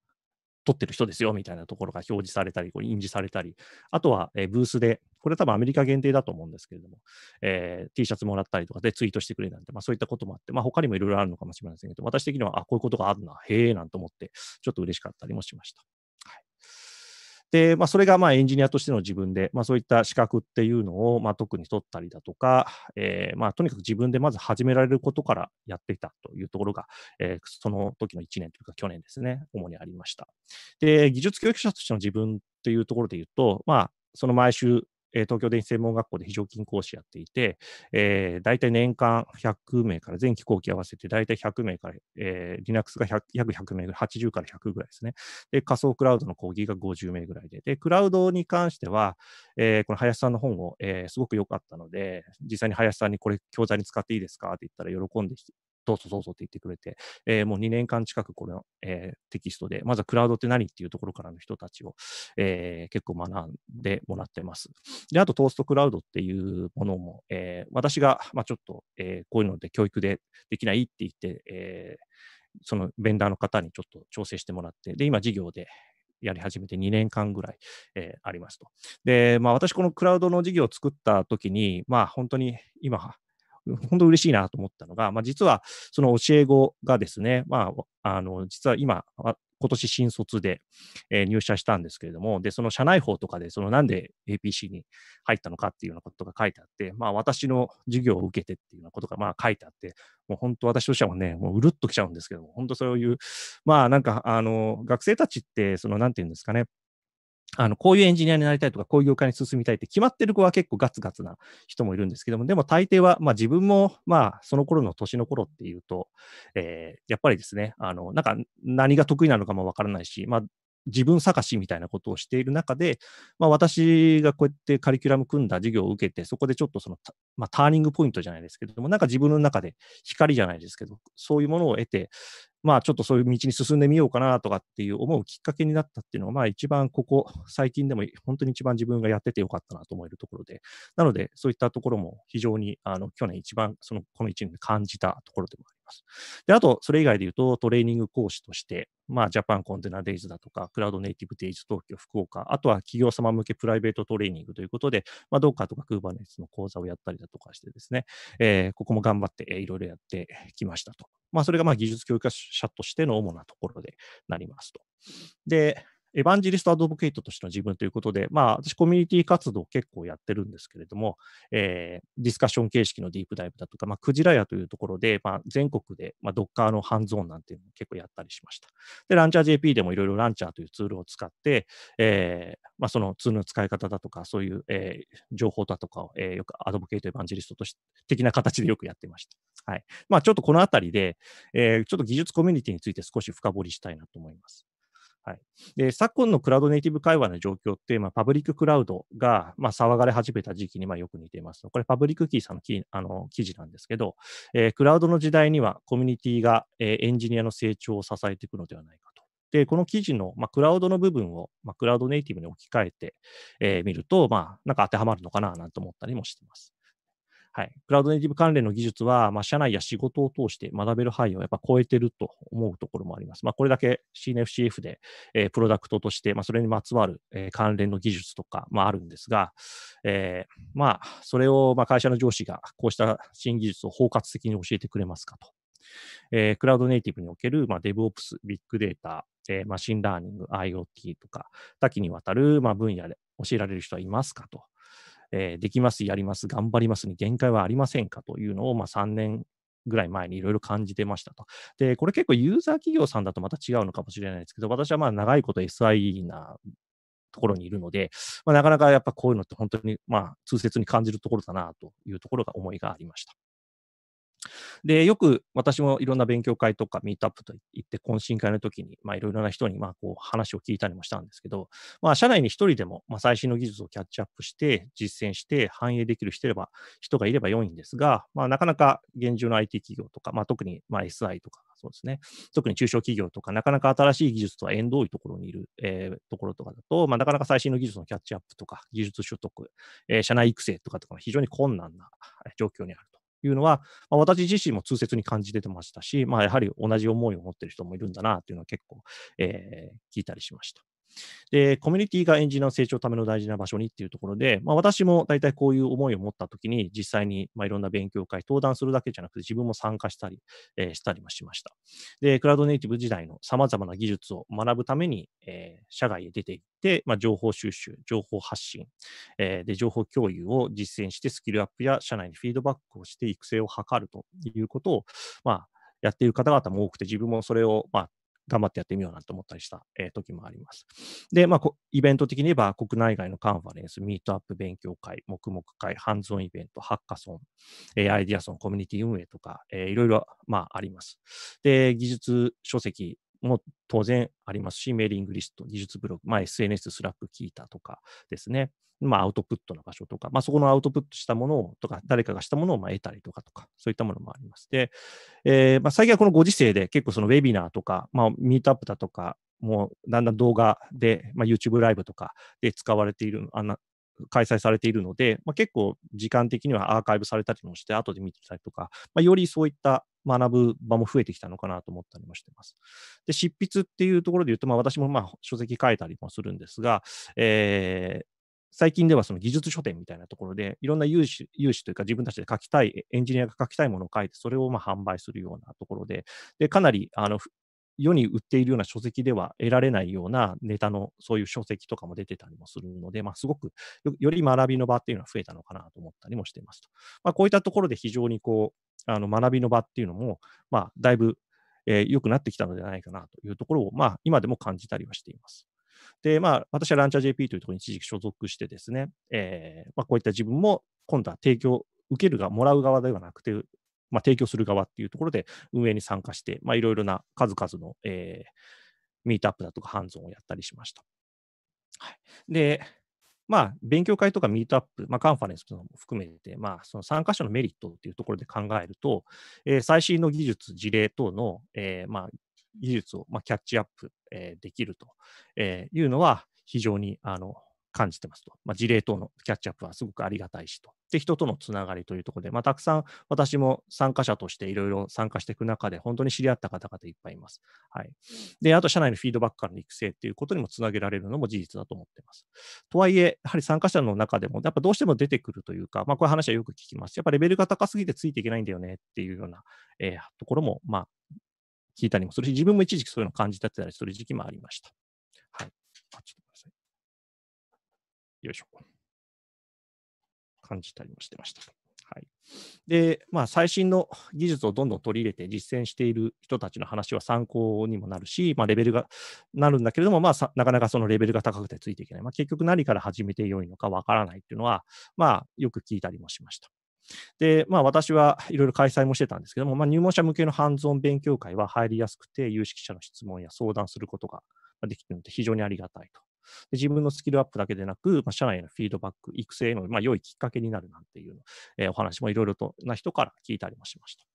撮ってる人ですよみたいなところが表示されたり、これ印字されたり、あとは、えブースで、これ多分アメリカ限定だと思うんですけれども、えー、T シャツもらったりとかでツイートしてくれなんて、まあ、そういったこともあって、まあ、他にもいろいろあるのかもしれませんけど、私的には、あ、こういうことがあるな、へえ、なんて思って、ちょっと嬉しかったりもしました。で、まあ、それがまあエンジニアとしての自分で、まあ、そういった資格っていうのをまあ特に取ったりだとか、えー、まあとにかく自分でまず始められることからやっていたというところが、えー、その時の1年というか去年ですね、主にありました。で、技術教育者としての自分っていうところで言うと、まあ、その毎週えー、東京電子専門学校で非常勤講師やっていて、えー、大体年間100名から、全期後期合わせて大体100名から、えー、Linux が100約100名ぐらい、80から100ぐらいですね。で、仮想クラウドの講義が50名ぐらいで、で、クラウドに関しては、えー、この林さんの本を、えー、すごく良かったので、実際に林さんにこれ教材に使っていいですかって言ったら喜んでどうぞどうぞって言ってくれて、えー、もう2年間近くこの、えー、テキストで、まずはクラウドって何っていうところからの人たちを、えー、結構学んでもらってます。で、あとトーストクラウドっていうものも、えー、私が、まあ、ちょっと、えー、こういうので教育でできないって言って、えー、そのベンダーの方にちょっと調整してもらって、で、今事業で、やり始めて2年間ぐらい、えー、ありますと。で、まあ、私、このクラウドの事業を作ったときに、まあ、本当に今、本当嬉しいなと思ったのが、まあ、実はその教え子がですね、まあ、あの実は今、今年新卒で、入社したんですけれども、で、その社内法とかで、そのなんで APC に入ったのかっていうようなことが書いてあって、まあ私の授業を受けてっていうようなことがまあ書いてあって、もう本当私としてはね、もううるっときちゃうんですけども、本当そういう、まあなんか、あの、学生たちって、そのなんていうんですかね、あの、こういうエンジニアになりたいとか、こういう業界に進みたいって決まってる子は結構ガツガツな人もいるんですけども、でも大抵は、まあ自分も、まあその頃の年の頃っていうと、えー、やっぱりですね、あの、なんか何が得意なのかもわからないし、まあ自分探しみたいなことをしている中で、まあ、私がこうやってカリキュラム組んだ授業を受けて、そこでちょっとその、まあ、ターニングポイントじゃないですけども、なんか自分の中で光じゃないですけど、そういうものを得て、まあちょっとそういう道に進んでみようかなとかっていう思うきっかけになったっていうのが、まあ一番ここ最近でも本当に一番自分がやっててよかったなと思えるところで、なのでそういったところも非常にあの去年一番そのこの1年で感じたところでもあります。ます。で、あと、それ以外で言うと、トレーニング講師として、まあ、ジャパンコンテナデイズだとか、クラウドネイティブデイズ東京、福岡、あとは企業様向けプライベートトレーニングということで、まあ、ドッカーとかクーバネ r n の講座をやったりだとかしてですね、えー、ここも頑張っていろいろやってきましたと。まあ、それがまあ技術教育者としての主なところでなりますと。で、エヴァンジリストアドボケイトとしての自分ということで、まあ、私、コミュニティ活動結構やってるんですけれども、えー、ディスカッション形式のディープダイブだとか、まあ、クジラ屋というところで、まあ、全国で、まあ、ドッカーのハンズオンなんていうのを結構やったりしました。で、ランチャー JP でもいろいろランチャーというツールを使って、えー、まあ、そのツールの使い方だとか、そういう、えー、情報だとかを、えー、よくアドボケイト、エヴァンジリストとして、的な形でよくやってました。はい。まあ、ちょっとこのあたりで、えー、ちょっと技術コミュニティについて少し深掘りしたいなと思います。はい、で昨今のクラウドネイティブ会話の状況って、まあ、パブリッククラウドが、まあ、騒がれ始めた時期にまあよく似ています。これ、パブリックキーさんの記あの記事なんですけど、えー、クラウドの時代にはコミュニティが、えー、エンジニアの成長を支えていくのではないかと。で、この記事の、まあ、クラウドの部分を、まあ、クラウドネイティブに置き換えてみ、えー、見ると、まあ、なんか当てはまるのかななんて思ったりもしています。はい、クラウドネイティブ関連の技術は、まあ、社内や仕事を通して学べる範囲をやっぱ超えてると思うところもあります。まあ、これだけ CNFCF で、えー、プロダクトとして、まあ、それにまつわる、えー、関連の技術とか、まあ、あるんですが、えー、まあ、それを、まあ、会社の上司がこうした新技術を包括的に教えてくれますかと。えー、クラウドネイティブにおける、まあ、DevOps、ビッグデータ、えー、マシンラーニング、IoT とか、多岐にわたる、まあ、分野で教えられる人はいますかと。えー、できます、やります、頑張りますに限界はありませんかというのを、まあ、3年ぐらい前にいろいろ感じてましたと。で、これ結構ユーザー企業さんだとまた違うのかもしれないですけど、私はまあ長いこと SI なところにいるので、まあ、なかなかやっぱこういうのって本当にまあ痛切に感じるところだなというところが思いがありました。で、よく私もいろんな勉強会とかミートアップといって、懇親会の時に、まあ、いろいろな人に、まあ、こう、話を聞いたりもしたんですけど、まあ、社内に一人でも、まあ、最新の技術をキャッチアップして、実践して、反映できる人れば、人がいれば良いんですが、まあ、なかなか現状の IT 企業とか、まあ、特に、まあ、SI とか、そうですね。特に中小企業とか、なかなか新しい技術とは縁遠いところにいる、えー、ところとかだと、まあ、なかなか最新の技術のキャッチアップとか、技術所得、えー、社内育成とかとか非常に困難な状況にあるいうのは、まあ、私自身も痛切に感じててましたし、まあ、やはり同じ思いを持っている人もいるんだなというのは結構、えー、聞いたりしました。で、コミュニティがエンジニアの成長のための大事な場所にっていうところで、まあ、私も大体こういう思いを持ったときに、実際にまあいろんな勉強会、登壇するだけじゃなくて、自分も参加したり、えー、したりもしました。で、クラウドネイティブ時代の様々な技術を学ぶために、えー、社外へ出ていって、まあ、情報収集、情報発信、えー、で、情報共有を実践して、スキルアップや社内にフィードバックをして育成を図るということを、まあ、やっている方々も多くて、自分もそれを、まあ、頑張ってやってみようなんて思ったりした、えー、時もあります。で、まあ、イベント的に言えば、国内外のカンファレンス、ミートアップ勉強会、黙々会、ハンズオンイベント、ハッカソン、えー、アイディアソン、コミュニティ運営とか、えー、いろいろ、まあ、あります。で、技術書籍、も当然ありますし、メーリングリスト、技術ブログ、まあ、SNS、スラック、キータとかですね、まあ、アウトプットの場所とか、まあ、そこのアウトプットしたものをとか、誰かがしたものをま得たりとかとか、そういったものもあります。で、えー、まあ、最近はこのご時世で結構そのウェビナーとか、まあ、ミートアップだとか、もうだんだん動画で、まあ、YouTube ライブとかで使われているあ開催されているので、まあ、結構時間的にはアーカイブされたりもして、後で見てたりとか、まあ、よりそういった学ぶ場も増えてきたのかなと思ったりもしてます。で、執筆っていうところで言うと、まあ、私もまあ書籍書いたりもするんですが、えー、最近ではその技術書店みたいなところで、いろんな有志有志というか自分たちで書きたい、エンジニアが書きたいものを書いて、それをまあ販売するようなところで、でかなりあの世に売っているような書籍では得られないようなネタのそういう書籍とかも出てたりもするので、まあ、すごくより学びの場っていうのは増えたのかなと思ったりもしていますと。まあ、こういったところで非常にこうあの学びの場っていうのも、まあ、だいぶ良、えー、くなってきたのではないかなというところを、まあ、今でも感じたりはしています。で、まあ、私はランチャー JP というところに一時期所属してですね、えーまあ、こういった自分も今度は提供受けるがもらう側ではなくて、まあ、提供する側っていうところで運営に参加して、まいろいろな数々の、えー、ミートアップだとかハンズオンをやったりしました。はい、で、まあ、勉強会とかミートアップ、まあ、カンファレンスとかも含めて、まあ、その参加者のメリットっていうところで考えると、えー、最新の技術、事例等の、えー、まあ、技術を、まあ、キャッチアップ、えー、できると、えー、いうのは非常にあの感じてますと。まあ、事例等のキャッチアップはすごくありがたいしと。で、人とのつながりというところで、まあ、たくさん私も参加者としていろいろ参加していく中で、本当に知り合った方々いっぱいいます。はい。で、あと、社内のフィードバックからの育成っていうことにもつなげられるのも事実だと思っています。とはいえ、やはり参加者の中でも、やっぱどうしても出てくるというか、まあ、こういう話はよく聞きます。やっぱレベルが高すぎてついていけないんだよねっていうような、えー、ところも、まあ、聞いたりもするし、自分も一時期そういうのを感じたってたりする時期もありました。はい。あ、ちょっとってください。よいしょ。感じたりもしてました。はい。で、まあ、最新の技術をどんどん取り入れて実践している人たちの話は参考にもなるし、まあ、レベルがなるんだけれども、まあ、なかなかそのレベルが高くてついていけない。まあ、結局何から始めてよいのかわからないっていうのは、まあ、よく聞いたりもしました。で、まあ、私はいろいろ開催もしてたんですけども、まあ、入門者向けのハンズオン勉強会は入りやすくて、有識者の質問や相談することができるので、非常にありがたいと自分のスキルアップだけでなく、まあ、社内のフィードバック、育成の、まあ、良いきっかけになるなんていうの、えー、お話もいろいろとな人から聞いたりもしました。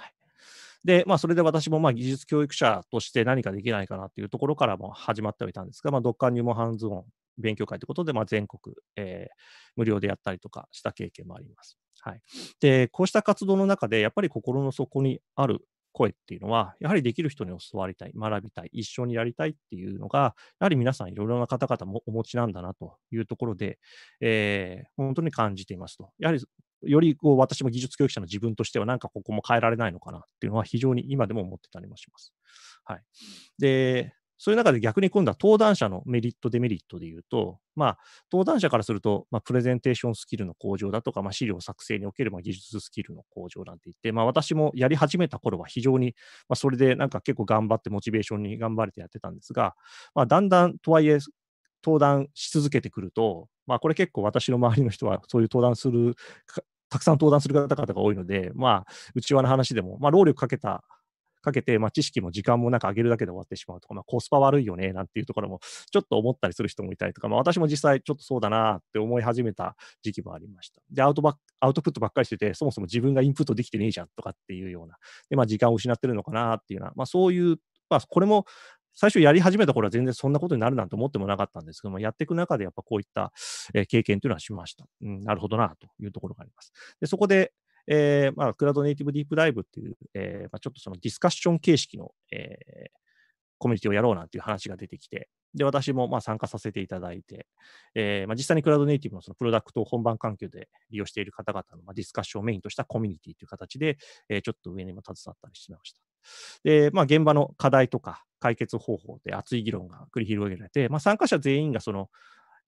はいで、まあ、それで私もまあ技術教育者として何かできないかなというところからも始まってはいたんですが、まあ、ドッカー入門ハンズオン勉強会ということで、まあ、全国、えー、無料でやったりとかした経験もあります。はい、でこうした活動の中で、やっぱり心の底にある声っていうのは、やはりできる人に教わりたい、学びたい、一緒にやりたいっていうのが、やはり皆さんいろいろな方々もお持ちなんだなというところで、えー、本当に感じていますと。やはりよりこう私も技術教育者の自分としては、なんかここも変えられないのかなっていうのは、非常に今でも思ってたりもします。はい、でそういう中で逆に今度は登壇者のメリット、デメリットで言うと、まあ、登壇者からすると、まあ、プレゼンテーションスキルの向上だとか、まあ、資料作成におけるまあ技術スキルの向上なんて言って、まあ、私もやり始めた頃は非常に、まあ、それでなんか結構頑張って、モチベーションに頑張れてやってたんですが、まあ、だんだんとはいえ、登壇し続けてくると、まあ、これ結構私の周りの人はそういう登壇する、たくさん登壇する方々が多いので、まあ、内輪の話でも、まあ、労力かけたかけて、まあ、知識も時間もなんか上げるだけで終わってしまうとか、まあ、コスパ悪いよねなんていうところもちょっと思ったりする人もいたりとか、まあ、私も実際ちょっとそうだなって思い始めた時期もありました。で、アウトバアウトプットばっかりしてて、そもそも自分がインプットできてねえじゃんとかっていうような、でまあ、時間を失ってるのかなっていうような、まあ、そういう、まあ、これも最初やり始めた頃は全然そんなことになるなんて思ってもなかったんですけども、やっていく中でやっぱこういった経験というのはしました。うん、なるほどなというところがあります。でそこで、えーまあ、クラウドネイティブディープダイブっていう、えーまあ、ちょっとそのディスカッション形式の、えー、コミュニティをやろうなんていう話が出てきて、で、私もまあ参加させていただいて、えーまあ、実際にクラウドネイティブのそのプロダクトを本番環境で利用している方々のまあディスカッションをメインとしたコミュニティという形で、えー、ちょっと上にも携わったりしてました。で、まあ、現場の課題とか解決方法で熱い議論が繰り広げられて、まあ、参加者全員がその、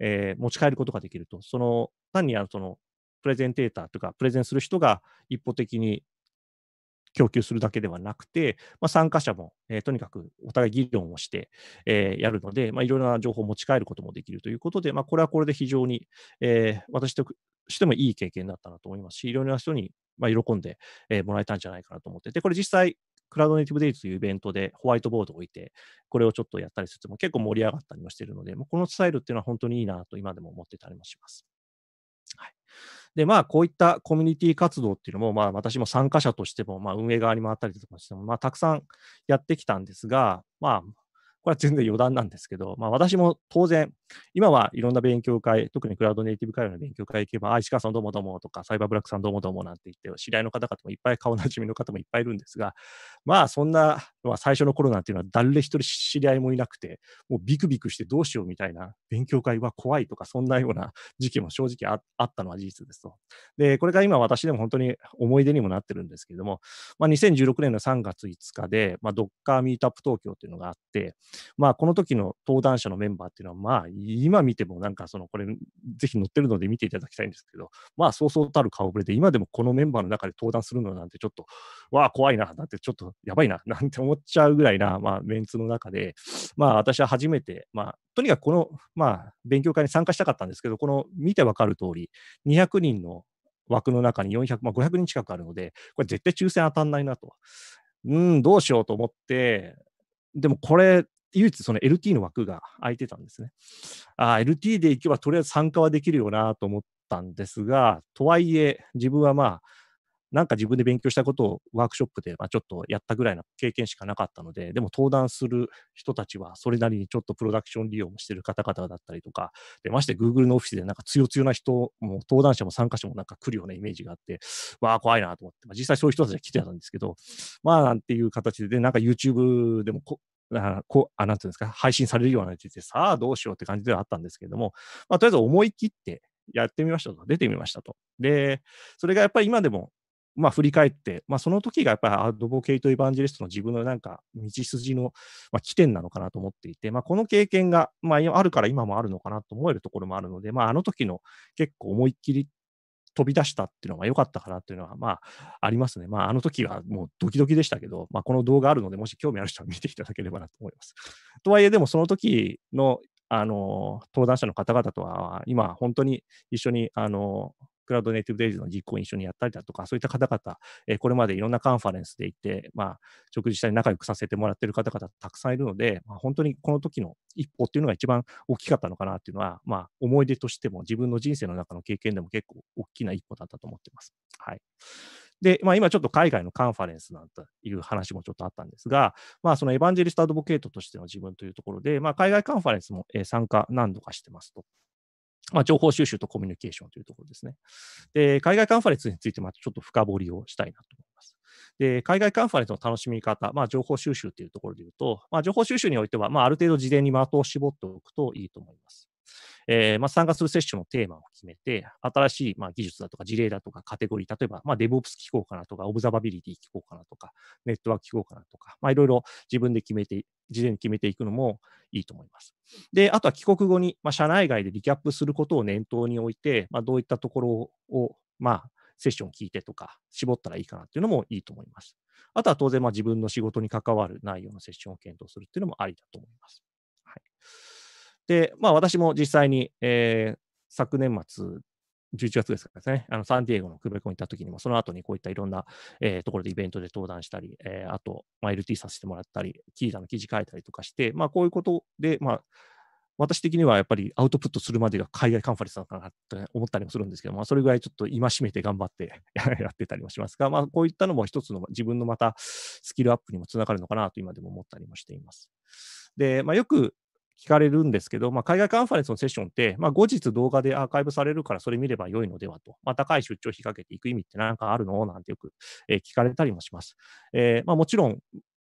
えー、持ち帰ることができると、その単にあのそのプレゼンテーターとか、プレゼンする人が一方的に供給するだけではなくて、まあ、参加者も、えー、とにかくお互い議論をして、えー、やるので、まあ、いろいろな情報を持ち帰ることもできるということで、まあ、これはこれで非常に、えー、私としてもいい経験だったなと思いますし、いろいろな人に、まあ、喜んで、えもらえたんじゃないかなと思って、でこれ実際、クラウドネイティブデイズというイベントでホワイトボードを置いて、これをちょっとやったりするとも結構盛り上がったりもしているので、このスタイルっていうのは本当にいいなと今でも思ってたりもします。で、まあ、こういったコミュニティ活動っていうのも、まあ、私も参加者としても、まあ、運営側に回ったりとかしても、まあ、たくさんやってきたんですが、まあ、これは全然余談なんですけど、まあ、私も当然、今はいろんな勉強会、特にクラウドネイティブ会の勉強会行けば、あ、石川さんどうもどうもとか、サイバーブラックさんどうもどうもなんて言って、知り合いの方々もいっぱい顔なじみの方もいっぱいいるんですが、まあそんな、まあ、最初の頃なんていうのは誰一人知り合いもいなくて、もうビクビクしてどうしようみたいな、勉強会は怖いとか、そんなような時期も正直 あったのは事実ですと。で、これが今私でも本当に思い出にもなってるんですけれども、まあ、2016年の3月5日で、まあ、ドッカーミートアップ東京というのがあって、まあ、この時の登壇者のメンバーっていうのは、まあ、今見てもなんかそのこれぜひ載ってるので見ていただきたいんですけど、まあそうそうたる顔ぶれで今でもこのメンバーの中で登壇するのなんてちょっと、わあ怖いな、なんてちょっとやばいな、なんて思っちゃうぐらいな、まあメンツの中で、まあ私は初めて、まあとにかくこの、まあ勉強会に参加したかったんですけど、この見てわかる通り、200人の枠の中に400、まあ、500人近くあるので、これ絶対抽選当たんないなと。うん、どうしようと思って、でもこれ、唯一その LT の枠が空いてたんですね。あ LT で行けばとりあえず参加はできるよなと思ったんですが、とはいえ自分はまあ、なんか自分で勉強したことをワークショップでまちょっとやったぐらいの経験しかなかったので、でも登壇する人たちはそれなりにちょっとプロダクション利用もしてる方々だったりとか、でまして Google のオフィスでなんか強々な人も登壇者も参加者もなんか来るようなイメージがあって、わあ怖いなと思って、まあ、実際そういう人たちが来てたんですけど、まあなんていう形で、でなんか YouTube でもだから、こう、あ、なんていうんですか、配信されるようなってさあどうしようって感じではあったんですけれども、まあ、とりあえず思い切ってやってみましたと、出てみましたと。で、それがやっぱり今でも、まあ、振り返って、まあ、その時がやっぱりアドボケイト・イヴァンジェリストの自分のなんか道筋の、まあ、起点なのかなと思っていて、まあ、この経験が、まあ、あるから今もあるのかなと思えるところもあるので、まあ、あの時の結構思いっきり飛び出したっていうのは良かったかなっていうのは、まあ、ありますね。まあ、あの時はもうドキドキでしたけど、まあ、この動画あるので、もし興味ある人は見ていただければなと思います。とはいえ、でもその時の、あの、登壇者の方々とは、今、本当に一緒に、あの、クラウドネイティブデイズの実行を一緒にやったりだとか、そういった方々、これまでいろんなカンファレンスで行って、まあ、食事したり仲良くさせてもらってる方々たくさんいるので、まあ、本当にこの時の一歩っていうのが一番大きかったのかなっていうのは、まあ、思い出としても自分の人生の中の経験でも結構大きな一歩だったと思ってます。はい。で、まあ、今ちょっと海外のカンファレンスなんていう話もちょっとあったんですが、まあ、そのエヴァンジェリストアドボケートとしての自分というところで、まあ、海外カンファレンスも参加何度かしてますと。まあ、情報収集とコミュニケーションというところですね。で、海外カンファレンスについて、またちょっと深掘りをしたいなと思います。で、海外カンファレンスの楽しみ方、まあ、情報収集というところで言うと、まあ、情報収集においては、まあ、ある程度事前に的を絞っておくといいと思います。えー、まあ、参加するセッションのテーマを決めて、新しい、まあ、技術だとか事例だとかカテゴリー、例えば、まあ、DevOps 聞こうかなとか、オブザバビリティ聞こうかなとか、ネットワーク聞こうかなとか、まあ、いろいろ自分で決めて事前に決めていくのもいいと思います。で、あとは帰国後に、まあ、社内外でリキャップすることを念頭に置いて、まあ、どういったところを、まあ、セッション聞いてとか、絞ったらいいかなっていうのもいいと思います。あとは当然、まあ、自分の仕事に関わる内容のセッションを検討するっていうのもありだと思います。はい、で、まあ、私も実際に、えー、昨年末11月ですからね、あのサンディエゴのクーベコに行った時にも、その後にこういったいろんな、えー、ところでイベントで登壇したり、えー、あと、まあ、LT させてもらったり、キーダの記事書いたりとかして、まあ、こういうことで、まあ、私的にはやっぱりアウトプットするまでが海外カンファレンスなのかなって思ったりもするんですけど、まあ、それぐらいちょっと戒めて頑張って やってたりもしますが、まあ、こういったのも一つの自分のまたスキルアップにもつながるのかなと今でも思ったりもしています。で、まあ、よく聞かれるんですけど、まあ、海外カンファレンスのセッションって、まあ、後日動画でアーカイブされるからそれ見れば良いのではと、まあ、高い出張を引っ掛けていく意味って何かあるのなんてよく、聞かれたりもします。えー、まあ、もちろん、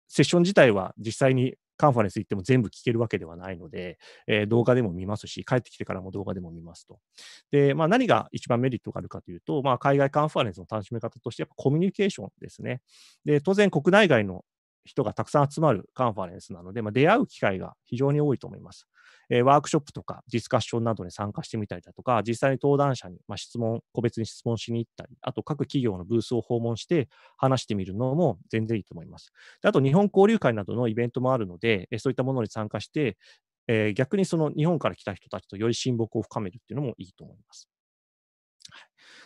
セッション自体は実際にカンファレンス行っても全部聞けるわけではないので、えー、動画でも見ますし、帰ってきてからも動画でも見ますと。で、まあ、何が一番メリットがあるかというと、まあ、海外カンファレンスの楽しみ方として、やっぱコミュニケーションですね。で、当然、国内外の人がたくさん集まるカンファレンスなので、まあ、出会う機会が非常に多いと思います。えー、ワークショップとかディスカッションなどに参加してみたりだとか、実際に登壇者に、まあ、質問、個別に質問しに行ったり、あと各企業のブースを訪問して話してみるのも全然いいと思います。であと、日本交流会などのイベントもあるので、えそういったものに参加して、えー、逆にその日本から来た人たちとより親睦を深めるっていうのもいいと思います。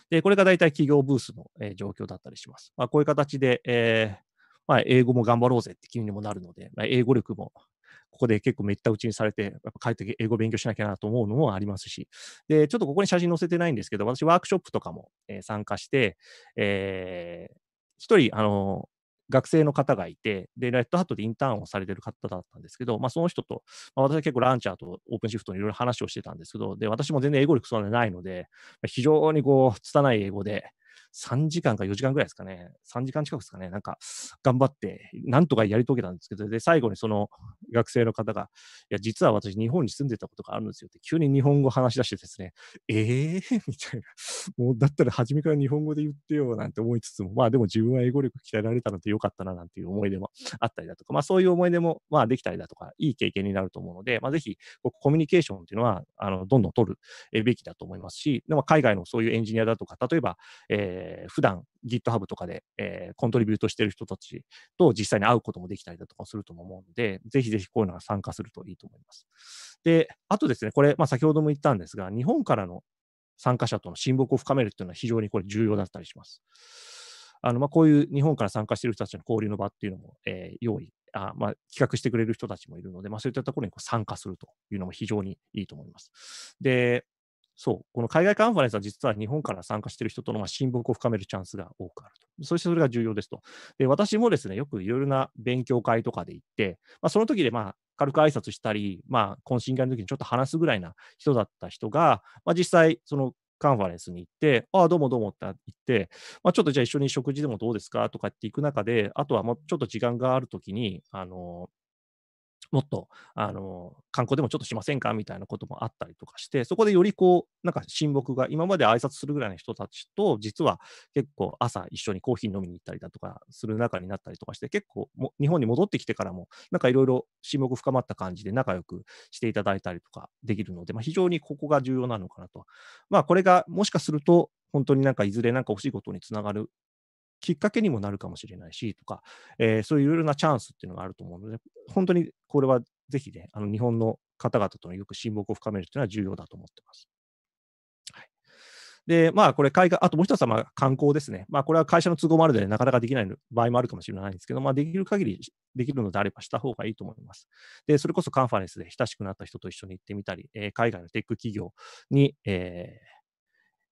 でこれが大体企業ブースの、えー、状況だったりします。まあ、こういう形で、えーまあ、英語も頑張ろうぜって気にもなるので、まあ、英語力もここで結構めった打ちにされて、やっぱ帰って英語勉強しなきゃなと思うのもありますし、で、ちょっとここに写真載せてないんですけど、私ワークショップとかも、参加して、えー、一人、あの学生の方がいて、で、レッドハットでインターンをされてる方だったんですけど、まあ、その人と、まあ、私は結構ランチャーとオープンシフトにいろいろ話をしてたんですけど、で、私も全然英語力そんなにないので、非常にこう、拙い英語で、3時間か4時間ぐらいですかね、3時間近くですかね、なんか頑張って、なんとかやり遂げたんですけど、で、最後にその学生の方が、いや、実は私、日本に住んでたことがあるんですよって、急に日本語話し出してですね、えーみたいな、もうだったら初めから日本語で言ってよなんて思いつつも、まあでも自分は英語力鍛えられたのでよかったななんていう思い出もあったりだとか、まあそういう思い出も、まあできたりだとか、いい経験になると思うので、まあぜひ、コミュニケーションっていうのは、あの、どんどん取るべきだと思いますし、でも海外のそういうエンジニアだとか、例えば、えーえー、普段 GitHub とかで、えー、コントリビュートしてる人たちと実際に会うこともできたりだとかすると思うので、ぜひぜひこういうのが参加するといいと思います。で、あとですね、これ、まあ、先ほども言ったんですが、日本からの参加者との親睦を深めるというのは非常にこれ重要だったりします。あのまあ、こういう日本から参加している人たちの交流の場っていうのも、えー、用意あ、まあ、企画してくれる人たちもいるので、まあ、そういったところにこう参加するというのも非常にいいと思います。で、そう、この海外カンファレンスは実は日本から参加している人とのま親睦を深めるチャンスが多くあると。そしてそれが重要ですと。で、私もですね、よくいろいろな勉強会とかで行って、まあ、その時でまあ軽く挨拶したり、まあ、懇親会の時にちょっと話すぐらいな人だった人が、まあ、実際、そのカンファレンスに行って、ああ、どうもどうもって言って、まあ、ちょっとじゃあ一緒に食事でもどうですかとかって行く中で、あとはもうちょっと時間がある時に、あのもっとあの観光でもちょっとしませんかみたいなこともあったりとかして、そこでよりこう、なんか親睦が、今まで挨拶するぐらいの人たちと、実は結構朝一緒にコーヒー飲みに行ったりだとかする仲になったりとかして、結構も日本に戻ってきてからも、なんかいろいろ親睦深まった感じで仲良くしていただいたりとかできるので、まあ、非常にここが重要なのかなと。まあ、これがもしかすると、本当になんかいずれなんか欲しいことにつながるきっかけにもなるかもしれないしとか、えー、そういういろいろなチャンスっていうのがあると思うので、本当にこれはぜひね、あの日本の方々とのよく親睦を深めるというのは重要だと思ってます。はい、で、まあ、これ海外、あともう一つはまあ観光ですね。まあ、これは会社の都合もあるので、なかなかできない場合もあるかもしれないんですけど、まあ、できる限りできるのであればした方がいいと思います。で、それこそカンファレンスで親しくなった人と一緒に行ってみたり、えー、海外のテック企業に、えー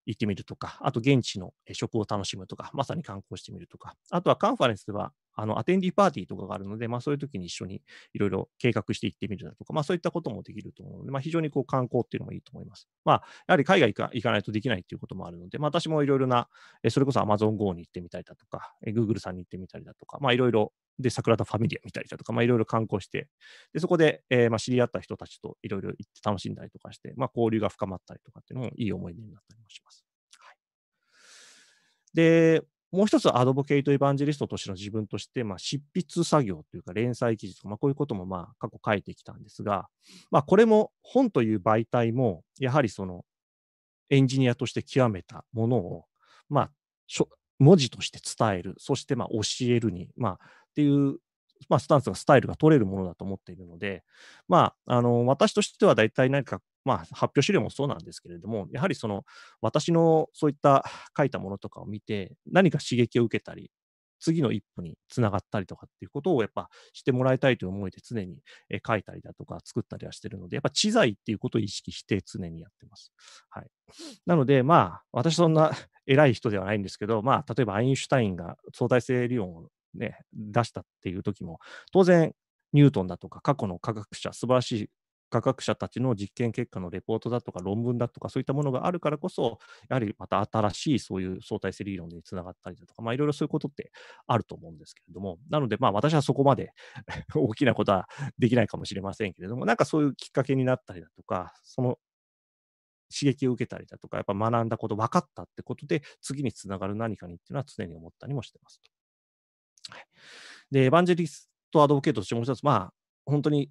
行ってみるとか、あと現地の食を楽しむとか、まさに観光してみるとか、あとはカンファレンスではあのアテンディーパーティーとかがあるので、まあ、そういう時に一緒にいろいろ計画していってみるだとか、まあ、そういったこともできると思うので、まあ、非常にこう観光っていうのもいいと思います。まあ、やはり海外行かないとできないっていうこともあるので、まあ、私もいろいろな、それこそ AmazonGo に行ってみたりだとか、Google さんに行ってみたりだとか、まあ、いろいろで、桜田ファミリア見たりだとか、まあ、いろいろ観光して、でそこで、えー、まあ、知り合った人たちといろいろ行って楽しんだりとかして、まあ、交流が深まったりとかっていうのもいい思い出になったりもします。はい、で、もう一つアドボケイト・エヴァンジェリストとしての自分として、まあ、執筆作業というか連載記事とか、まあ、こういうこともまあ過去書いてきたんですが、まあ、これも本という媒体も、やはりそのエンジニアとして極めたものを、まあ、文字として伝える、そしてまあ教えるに、まあ、っていうまあ、スタンスが、スタイルが取れるものだと思っているので、まあ、あの私としては大体何かまあ、発表資料もそうなんですけれども、やはりその私のそういった書いたものとかを見て、何か刺激を受けたり、次の一歩につながったりとかっていうことをやっぱしてもらいたいという思いで常に書いたりだとか作ったりはしてるので、やっぱ知財っていうことを意識して常にやってます。はい。なので、まあ、私そんな偉い人ではないんですけど、まあ、例えばアインシュタインが相対性理論をね、出したっていう時も、当然、ニュートンだとか過去の科学者、素晴らしい科学者たちの実験結果のレポートだとか論文だとかそういったものがあるからこそ、やはりまた新しいそういう相対性理論につながったりだとか、まあ、いろいろそういうことってあると思うんですけれども、なので、まあ、私はそこまで 大きなことはできないかもしれませんけれども、なんかそういうきっかけになったりだとか、その刺激を受けたりだとか、やっぱ学んだこと、分かったってことで、次につながる何かにっていうのは常に思ったりもしてます。はい、で、エヴァンジェリストアドボケートとしてもう一つ、まあ、本当に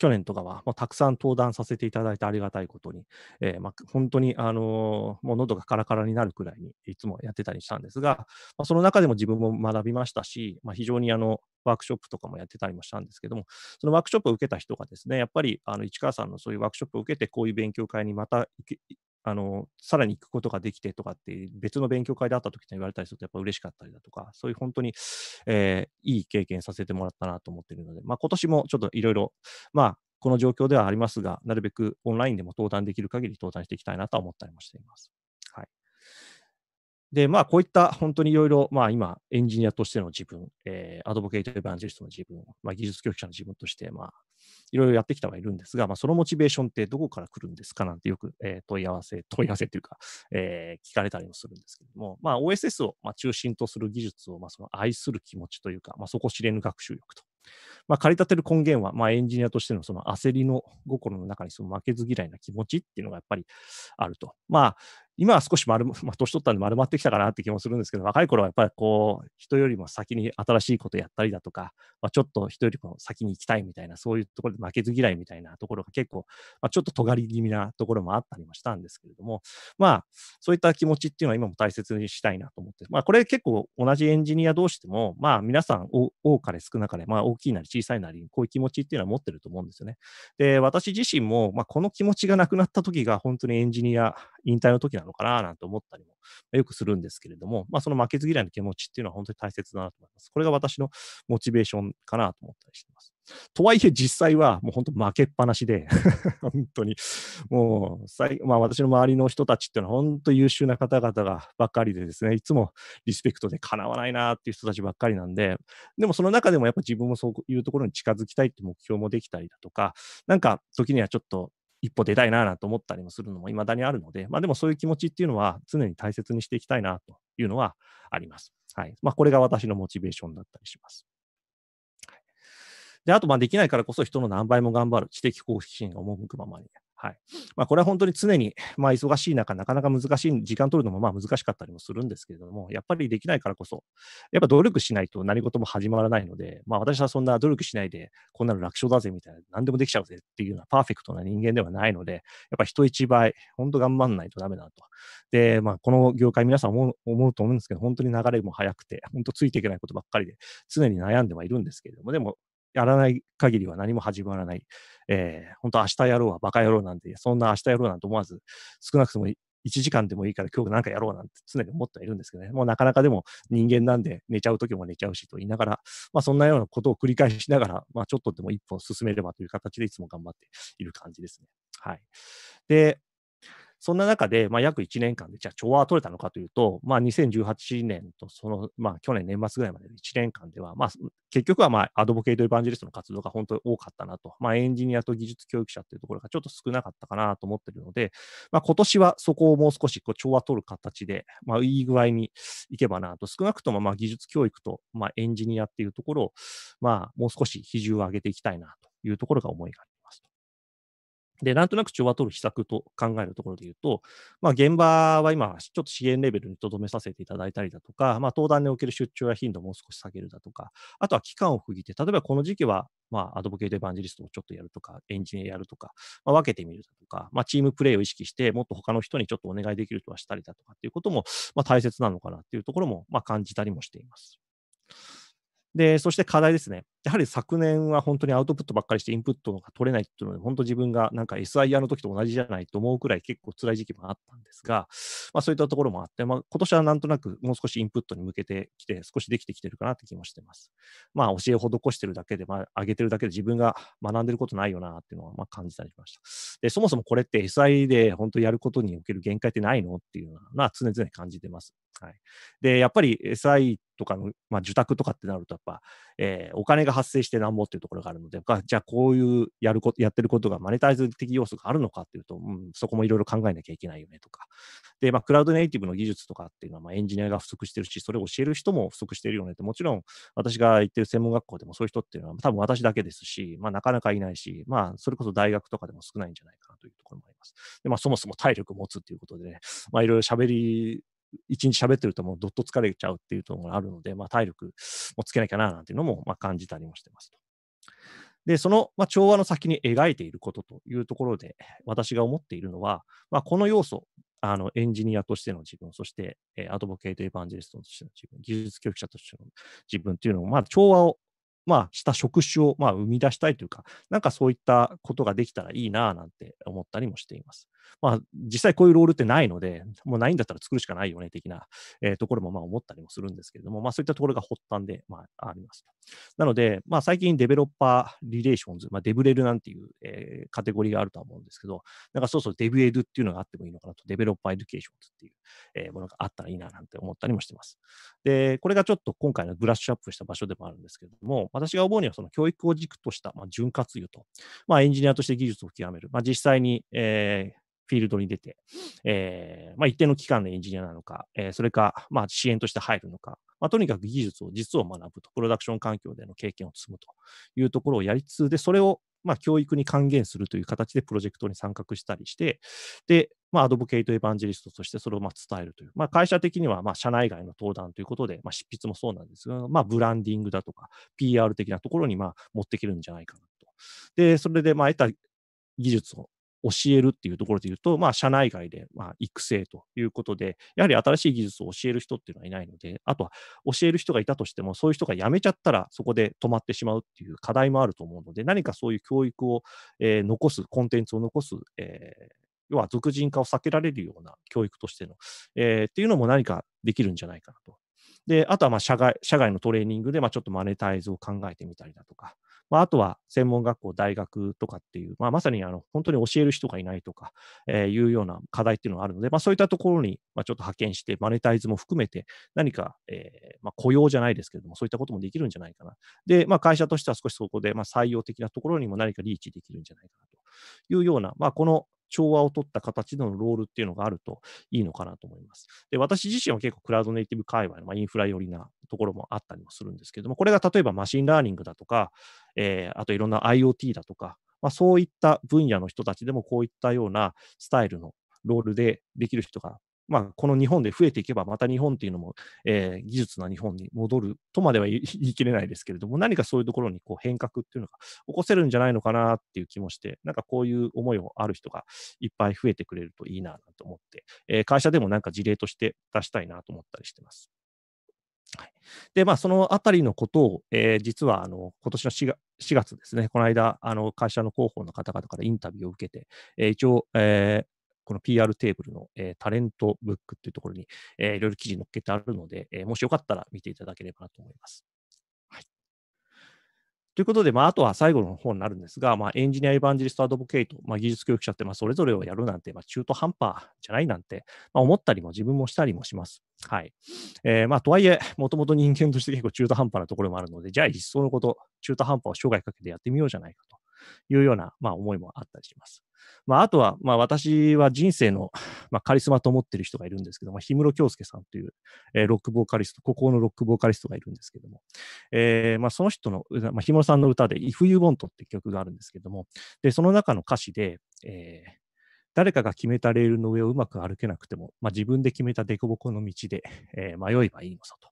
去年とかは、まあ、たくさん登壇させていただいてありがたいことに、えー、まあ、本当に、あのー、もう喉がカラカラになるくらいにいつもやってたりしたんですが、まあ、その中でも自分も学びましたし、ま非常にあのワークショップとかもやってたりもしたんですけども、そのワークショップを受けた人がですね、やっぱりあの市川さんのそういうワークショップを受けて、こういう勉強会にまたあのさらに行くことができてとかって別の勉強会であった時に言われたりするとやっぱ嬉しかったりだとかそういう本当に、えー、いい経験させてもらったなと思っているので、まあ、今年もちょっといろいろまあこの状況ではありますがなるべくオンラインでも登壇できる限り登壇していきたいなと思ったりもしています。はい、で、まあ、こういった本当にいろいろ、まあ、今、エンジニアとしての自分、えー、アドボケイト・エヴァンジェリストの自分、まあ、技術教育者の自分として、まあ、いろいろやってきたはいるんですが、まあ、そのモチベーションってどこから来るんですかなんてよく、えー、問い合わせ、問い合わせというか、えー、聞かれたりもするんですけども、まあ、OSS を、まあ、中心とする技術を、まあ、その愛する気持ちというか、まあ、そこ知れぬ学習力と。まあ、駆り立てる根源は、まあ、エンジニアとしてのその焦りの心の中にその負けず嫌いな気持ちっていうのがやっぱりあると。まあ、今は少し丸、まあ、年取ったんで丸まってきたかなって気もするんですけど、若い頃はやっぱりこう、人よりも先に新しいことやったりだとか、まあ、ちょっと人よりも先に行きたいみたいな、そういうところで負けず嫌いみたいなところが結構、まあ、ちょっと尖り気味なところもあったりもしたんですけれども、まあ、そういった気持ちっていうのは今も大切にしたいなと思って、まあ、これ結構同じエンジニア同士でも、まあ、皆さん多かれ少なかれ、まあ、大きいなり小さいなり、こういう気持ちっていうのは持ってると思うんですよね。で、私自身も、まあ、この気持ちがなくなった時が本当にエンジニア、引退の時なのかななんて思ったりもよくするんですけれども、まあ、その負けず嫌いの気持ちっていうのは本当に大切だなと思います。これが私のモチベーションかなと思ったりしています。とはいえ実際はもう本当負けっぱなしで 本当にもうまあ、私の周りの人たちっていうのは本当優秀な方々がばっかりでですね、いつもリスペクトでかなわないなっていう人たちばっかりなんで、でもその中でもやっぱ自分もそういうところに近づきたいって目標もできたりだとか、なんか時にはちょっと一歩出たいななんて思ったりもするのも未だにあるので、まあ、でもそういう気持ちっていうのは常に大切にしていきたいなというのはあります。はいまあ、これが私のモチベーションだったりします。で、あと、まあ、できないからこそ人の何倍も頑張る知的好奇心が赴くままに。はいまあ、これは本当に常に、まあ、忙しい中、なかなか難しい、時間取るのもまあ難しかったりもするんですけれども、やっぱりできないからこそ、やっぱ努力しないと何事も始まらないので、まあ、私はそんな努力しないで、こんなの楽勝だぜみたいな、何でもできちゃうぜっていうようなパーフェクトな人間ではないので、やっぱ人一倍、本当頑張んないとダメだと。で、まあ、この業界、皆さん思う思うと思うんですけど、本当に流れも速くて、本当ついていけないことばっかりで、常に悩んではいるんですけれども、でも、やらない限りは何も始まらない。えー、本当明日やろうはバカ野郎なんで、そんな明日やろうなんて思わず、少なくとも1時間でもいいから今日なんかやろうなんて常に思ってはいるんですけどね。もうなかなかでも人間なんで寝ちゃう時も寝ちゃうしと言いながら、まあそんなようなことを繰り返しながら、まあちょっとでも一歩進めればという形でいつも頑張っている感じですね。はい。で、そんな中で、まあ、約1年間で、じゃあ調和は取れたのかというと、まあ、2018年とその、まあ、去年年末ぐらいまでの1年間では、まあ、結局は、まあ、アドボケイト・エヴァンジェリストの活動が本当に多かったなと、まあ、エンジニアと技術教育者というところがちょっと少なかったかなと思っているので、まあ、今年はそこをもう少しこう調和取る形で、まあ、いい具合にいけばなと、少なくともまあ技術教育と、まあ、エンジニアっていうところを、まあ、もう少し比重を上げていきたいなというところが思いがありで、なんとなく調和取る秘策と考えるところで言うと、まあ、現場は今、ちょっと支援レベルにとどめさせていただいたりだとか、まあ、登壇における出張や頻度をもう少し下げるだとか、あとは期間を区切って、例えばこの時期は、まあ、アドボケート・エヴァンジリストをちょっとやるとか、エンジニアやるとか、まあ、分けてみるだとか、まあ、チームプレーを意識して、もっと他の人にちょっとお願いできるとはしたりだとかっていうことも、まあ、大切なのかなっていうところも、まあ、感じたりもしています。で、そして課題ですね。やはり昨年は本当にアウトプットばっかりしてインプットが取れないっていうので、本当自分がなんか SIR の時と同じじゃないと思うくらい結構辛い時期もあったんですが、まあそういったところもあって、まあ今年はなんとなくもう少しインプットに向けてきて、少しできてきてるかなって気もしてます。まあ教えを施してるだけで、まあ上げてるだけで自分が学んでることないよなっていうのはまあ感じたりしました。で、そもそもこれって SI で本当やることにおける限界ってないのっていうのは常々感じてます。はい、でやっぱり SI とかの、まあ、受託とかってなるとやっぱ、えー、お金が発生してなんぼっていうところがあるのでじゃあこういうやることやってることがマネタイズ的要素があるのかっていうと、うん、そこもいろいろ考えなきゃいけないよねとかで、まあ、クラウドネイティブの技術とかっていうのは、まあ、エンジニアが不足してるしそれを教える人も不足してるよねってもちろん私が行ってる専門学校でもそういう人っていうのは多分私だけですし、まあ、なかなかいないし、まあ、それこそ大学とかでも少ないんじゃないかなというところもあります。でまあ、そもそも体力持つっていうことでね、まあ、いろいろ喋り一日喋ってるともうどっと疲れちゃうっていうところがあるので、まあ、体力もつけなきゃななんていうのもまあ感じたりもしてますと。で、その、まあ、調和の先に描いていることというところで、私が思っているのは、まあ、この要素、あのエンジニアとしての自分、そして、アドボケイト・エヴァンジェリストとしての自分、技術教育者としての自分というのを、まあ、調和をまあ、した職種を、まあ、生み出したいというか、なんかそういったことができたらいいななんて思ったりもしています。まあ、実際こういうロールってないので、もうないんだったら作るしかないよね、的な、えー、ところもまあ思ったりもするんですけれども、まあ、そういったところが発端で、まあ、ありますなので、まあ、最近デベロッパーリレーションズ、まあ、デブレルなんていう、えー、カテゴリーがあるとは思うんですけど、なんかそうそうデブエドっていうのがあってもいいのかなと、デベロッパーエデュケーションズっていう、えー、ものがあったらいいななんて思ったりもしてます。で、これがちょっと今回のブラッシュアップした場所でもあるんですけれども、私が思うにはその教育を軸とした、まあ、潤滑油と、まあ、エンジニアとして技術を極める、まあ、実際に、えーフィールドに出て、えー、まあ、一定の期間でエンジニアなのか、えー、それか、まあ、支援として入るのか、まあ、とにかく技術を、実を学ぶと、プロダクション環境での経験を積むというところをやりつつ、で、それをまあ、教育に還元するという形でプロジェクトに参画したりして、で、まあ、アドボケイト・エヴァンジェリストとしてそれをま伝えるという、まあ、会社的にはま社内外の登壇ということで、ま執筆もそうなんですが、まブランディングだとか、PR 的なところにま持っていけるんじゃないかなと。で、それでま得た技術を教えるっていうところで言うと、まあ、社内外で、まあ、育成ということで、やはり新しい技術を教える人っていうのはいないので、あとは教える人がいたとしても、そういう人が辞めちゃったら、そこで止まってしまうっていう課題もあると思うので、何かそういう教育を、えー、残す、コンテンツを残す、えー、要は俗人化を避けられるような教育としての、えー、っていうのも何かできるんじゃないかなと。で、あとはまあ社外社外のトレーニングで、まあ、ちょっとマネタイズを考えてみたりだとか、まあ、あとは専門学校、大学とかっていう、まあ、まさにあの本当に教える人がいないとか、えー、いうような課題っていうのがあるので、まあ、そういったところに、まあ、ちょっと派遣して、マネタイズも含めて、何か、えーまあ、雇用じゃないですけれども、そういったこともできるんじゃないかな。で、まあ、会社としては少しそこで、まあ、採用的なところにも何かリーチできるんじゃないかなというような、まあ、この調和を取った形でのロールっていうのがあるといいのかなと思います。で、私自身は結構クラウドネイティブ界隈の、まあ、インフラ寄りなところもあったりもするんですけども、これが例えばマシンラーニングだとか、えー、あといろんな IoT だとか、まあ、そういった分野の人たちでもこういったようなスタイルのロールでできる人がまあ、この日本で増えていけば、また日本っていうのも、えー、技術な日本に戻るとまでは 言い切れないですけれども、何かそういうところにこう変革っていうのが起こせるんじゃないのかなっていう気もして、なんかこういう思いをある人がいっぱい増えてくれるといいなと思って、えー、会社でもなんか事例として出したいなと思ったりしてます。はい、で、まあ、そのあたりのことを、えー、実はあの今年の4月 ,4 月ですね、この間、あの会社の広報の方々からインタビューを受けて、えー、一応、えーこの PR テーブルの、えー、タレントブックっていうところに、えー、いろいろ記事載っけてあるので、えー、もしよかったら見ていただければなと思います。はい、ということで、まあ、あとは最後の方になるんですが、まあ、エンジニア・エヴァンジリスト・アドボケイト、まあ、技術教育者って、まあ、それぞれをやるなんて、まあ、中途半端じゃないなんて、まあ、思ったりも自分もしたりもします。はい。えー、まあ、とはいえ、もともと人間として結構中途半端なところもあるので、じゃあ、一層のこと、中途半端を生涯かけてやってみようじゃないかと。いうような、まあ、思いもあったりします。まあ、あとは、まあ、私は人生の、まあ、カリスマと思ってる人がいるんですけども、氷室京介さんという、えー、ロックボーカリスト、孤高のロックボーカリストがいるんですけども、えーまあ、その人の、まあ、氷室さんの歌で If You Want って曲があるんですけども、でその中の歌詞で、えー、誰かが決めたレールの上をうまく歩けなくても、まあ、自分で決めた凸凹の道で、えー、迷えばいいのさと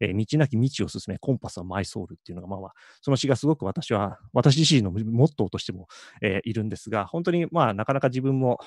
えー、道なき道を進め、コンパスはマイソウルっていうのが、まあその詩がすごく私は、私自身のモットーとしても、えー、いるんですが、本当にまあ、なかなか自分も、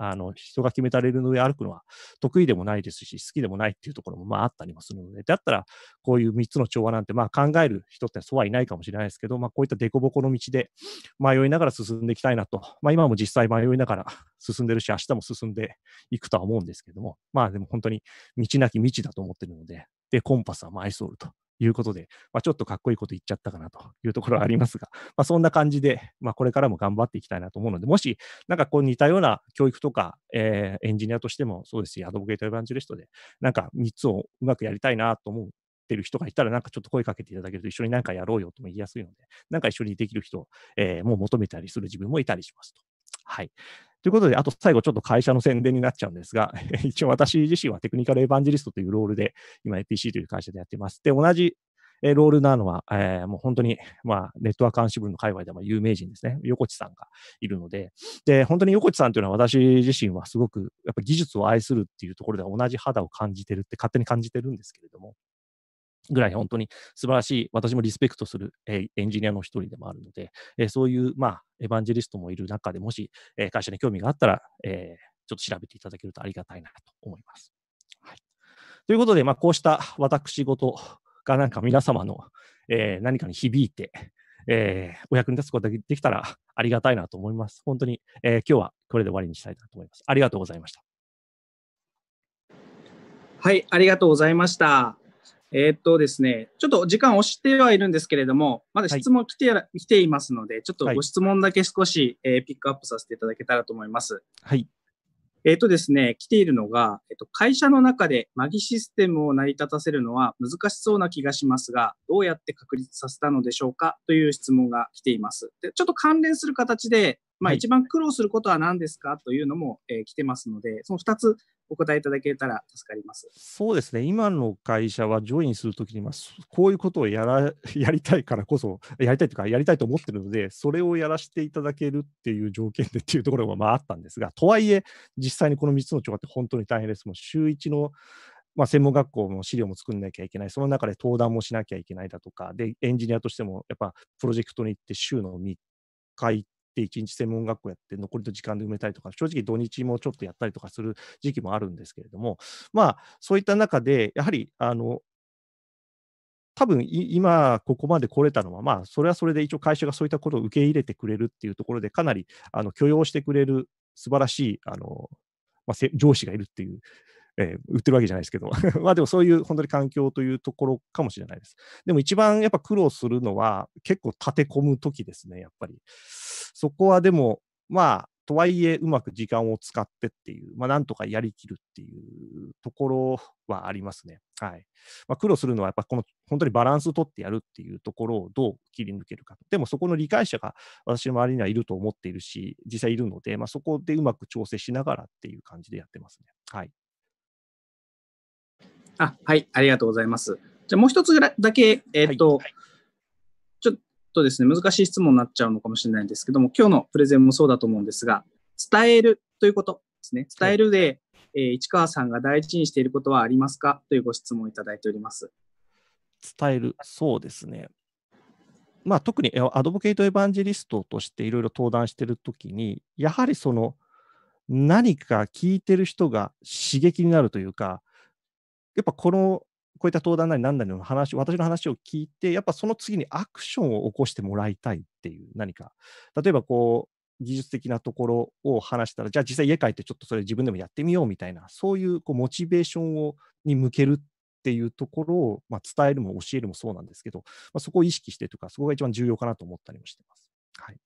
あの、人が決めたレールの上歩くのは得意でもないですし、好きでもないっていうところもまああったりもするので、だったら、こういう3つの調和なんて、まあ考える人ってそうはいないかもしれないですけど、まあこういった凸凹の道で迷いながら進んでいきたいなと、まあ今も実際迷いながら 進んでるし、明日も進んでいくとは思うんですけども、まあでも本当に道なき道だと思ってるので、で、コンパスはマイソールということで、まあ、ちょっとかっこいいこと言っちゃったかなというところはありますが、まあ、そんな感じで、まあ、これからも頑張っていきたいなと思うので、もし、なんかこう似たような教育とか、えー、エンジニアとしてもそうですし、アドボケートエヴァンジェリストで、なんか3つをうまくやりたいなと思う。てる人がいたら、なんかちょっと声かけていただけると、一緒に何かやろうよとも言いやすいので、なんか一緒にできる人、えー、もう求めたりする自分もいたりしますと。はい。ということで、あと最後ちょっと会社の宣伝になっちゃうんですが、一応私自身はテクニカルエヴァンジリストというロールで、今 APC という会社でやってます。で、同じえロールなのは、えー、もう本当に、まあ、ネットワーク監視部の界隈でも有名人ですね、横地さんがいるので、で、本当に横地さんというのは私自身はすごく、やっぱ技術を愛するっていうところでは同じ肌を感じてるって勝手に感じてるんですけれども、ぐらい本当に素晴らしい、私もリスペクトする、えー、エンジニアの一人でもあるので、えー、そういう、まあ、エヴァンジェリストもいる中でもし、えー、会社に興味があったら、えちょっと調べていただけるとありがたいなと思います。はい、ということで、まあ、こうした私事がなんか皆様の、え何かに響いて、えお役に立つことができたらありがたいなと思います。本当に、え今日はこれで終わりにしたいなと思います。ありがとうございました。はい、ありがとうございました。えー、っとですね、ちょっと時間押してはいるんですけれども、まだ質問来てはい、来ていますので、ちょっとご質問だけ少し、えー、ピックアップさせていただけたらと思います。はい。えー、っとですね、来ているのが、えっと、会社の中でマギシステムを成り立たせるのは難しそうな気がしますが、どうやって確立させたのでしょうかという質問が来ています。でちょっと関連する形で、まあ、一番苦労することは何ですかというのも、えー、来てますので、その2つお答えいただけたら助かりますそうですね、今の会社はジョインするときに、こういうことをやら やりたいからこそ、やりたいというか、やりたいと思ってるので、それをやらせていただけるっていう条件でっていうところもまああったんですが、とはいえ、実際にこの3つの調和って本当に大変です。もう週1のまあ、専門学校の資料も作んなきゃいけない、その中で登壇もしなきゃいけないだとか、でエンジニアとしてもやっぱプロジェクトに行って週の3日行っって1日専門学校やって残りの時間で埋めたりとか正直土日もちょっとやったりとかする時期もあるんですけれどもまあそういった中でやはりあの多分今、ここまで来れたのは、まあ、それはそれで一応会社がそういったことを受け入れてくれるっていうところで、かなりあの許容してくれる素晴らしいあの、まあ、上司がいるっていうえー、売ってるわけじゃないですけど、まあでもそういう本当に環境というところかもしれないです。でも一番やっぱ苦労するのは結構立て込む時ですね、やっぱり。そこはでも、まあ、とはいえうまく時間を使ってっていう、まあ、なんとかやりきるっていうところはありますね。はいまあ、苦労するのはやっぱこの本当にバランスを取ってやるっていうところをどう切り抜けるか。でもそこの理解者が私の周りにはいると思っているし、実際いるので、まあ、そこでうまく調整しながらっていう感じでやってますね。はいあ、はい、ありがとうございます。じゃあもう一つだけ、えっ、ー、と、はいはい、ちょっとですね、難しい質問になっちゃうのかもしれないんですけども、今日のプレゼンもそうだと思うんですが、伝えるということですね。伝えるで、はい、えー、市川さんが大事にしていることはありますかというご質問をいただいております。伝える、そうですね。まあ、特にアドボケイト・エヴァンジェリストとしていろいろ登壇しているときに、やはりその何か聞いてる人が刺激になるというか、やっぱこのこういった登壇なり何なりの話、私の話を聞いて、やっぱその次にアクションを起こしてもらいたいっていう、何か、例えばこう、技術的なところを話したら、じゃあ実際家帰ってちょっとそれ自分でもやってみようみたいな、そういうこうモチベーションをに向けるっていうところを、まあ、伝えるも教えるもそうなんですけど、まあ、そこを意識してとか、そこが一番重要かなと思ったりもしてます。はい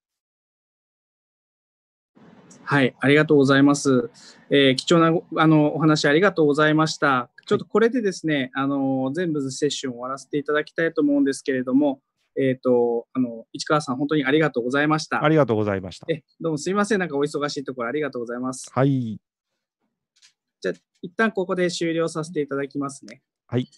はい、ありがとうございます。えー、貴重なあのお話ありがとうございました。ちょっとこれでですね、はい、あの全部セッション終わらせていただきたいと思うんですけれども、えっ、ー、とあの市川さん本当にありがとうございました。ありがとうございました。えどうもすみませんなんかお忙しいところありがとうございます。はい。じゃ一旦ここで終了させていただきますね。はい。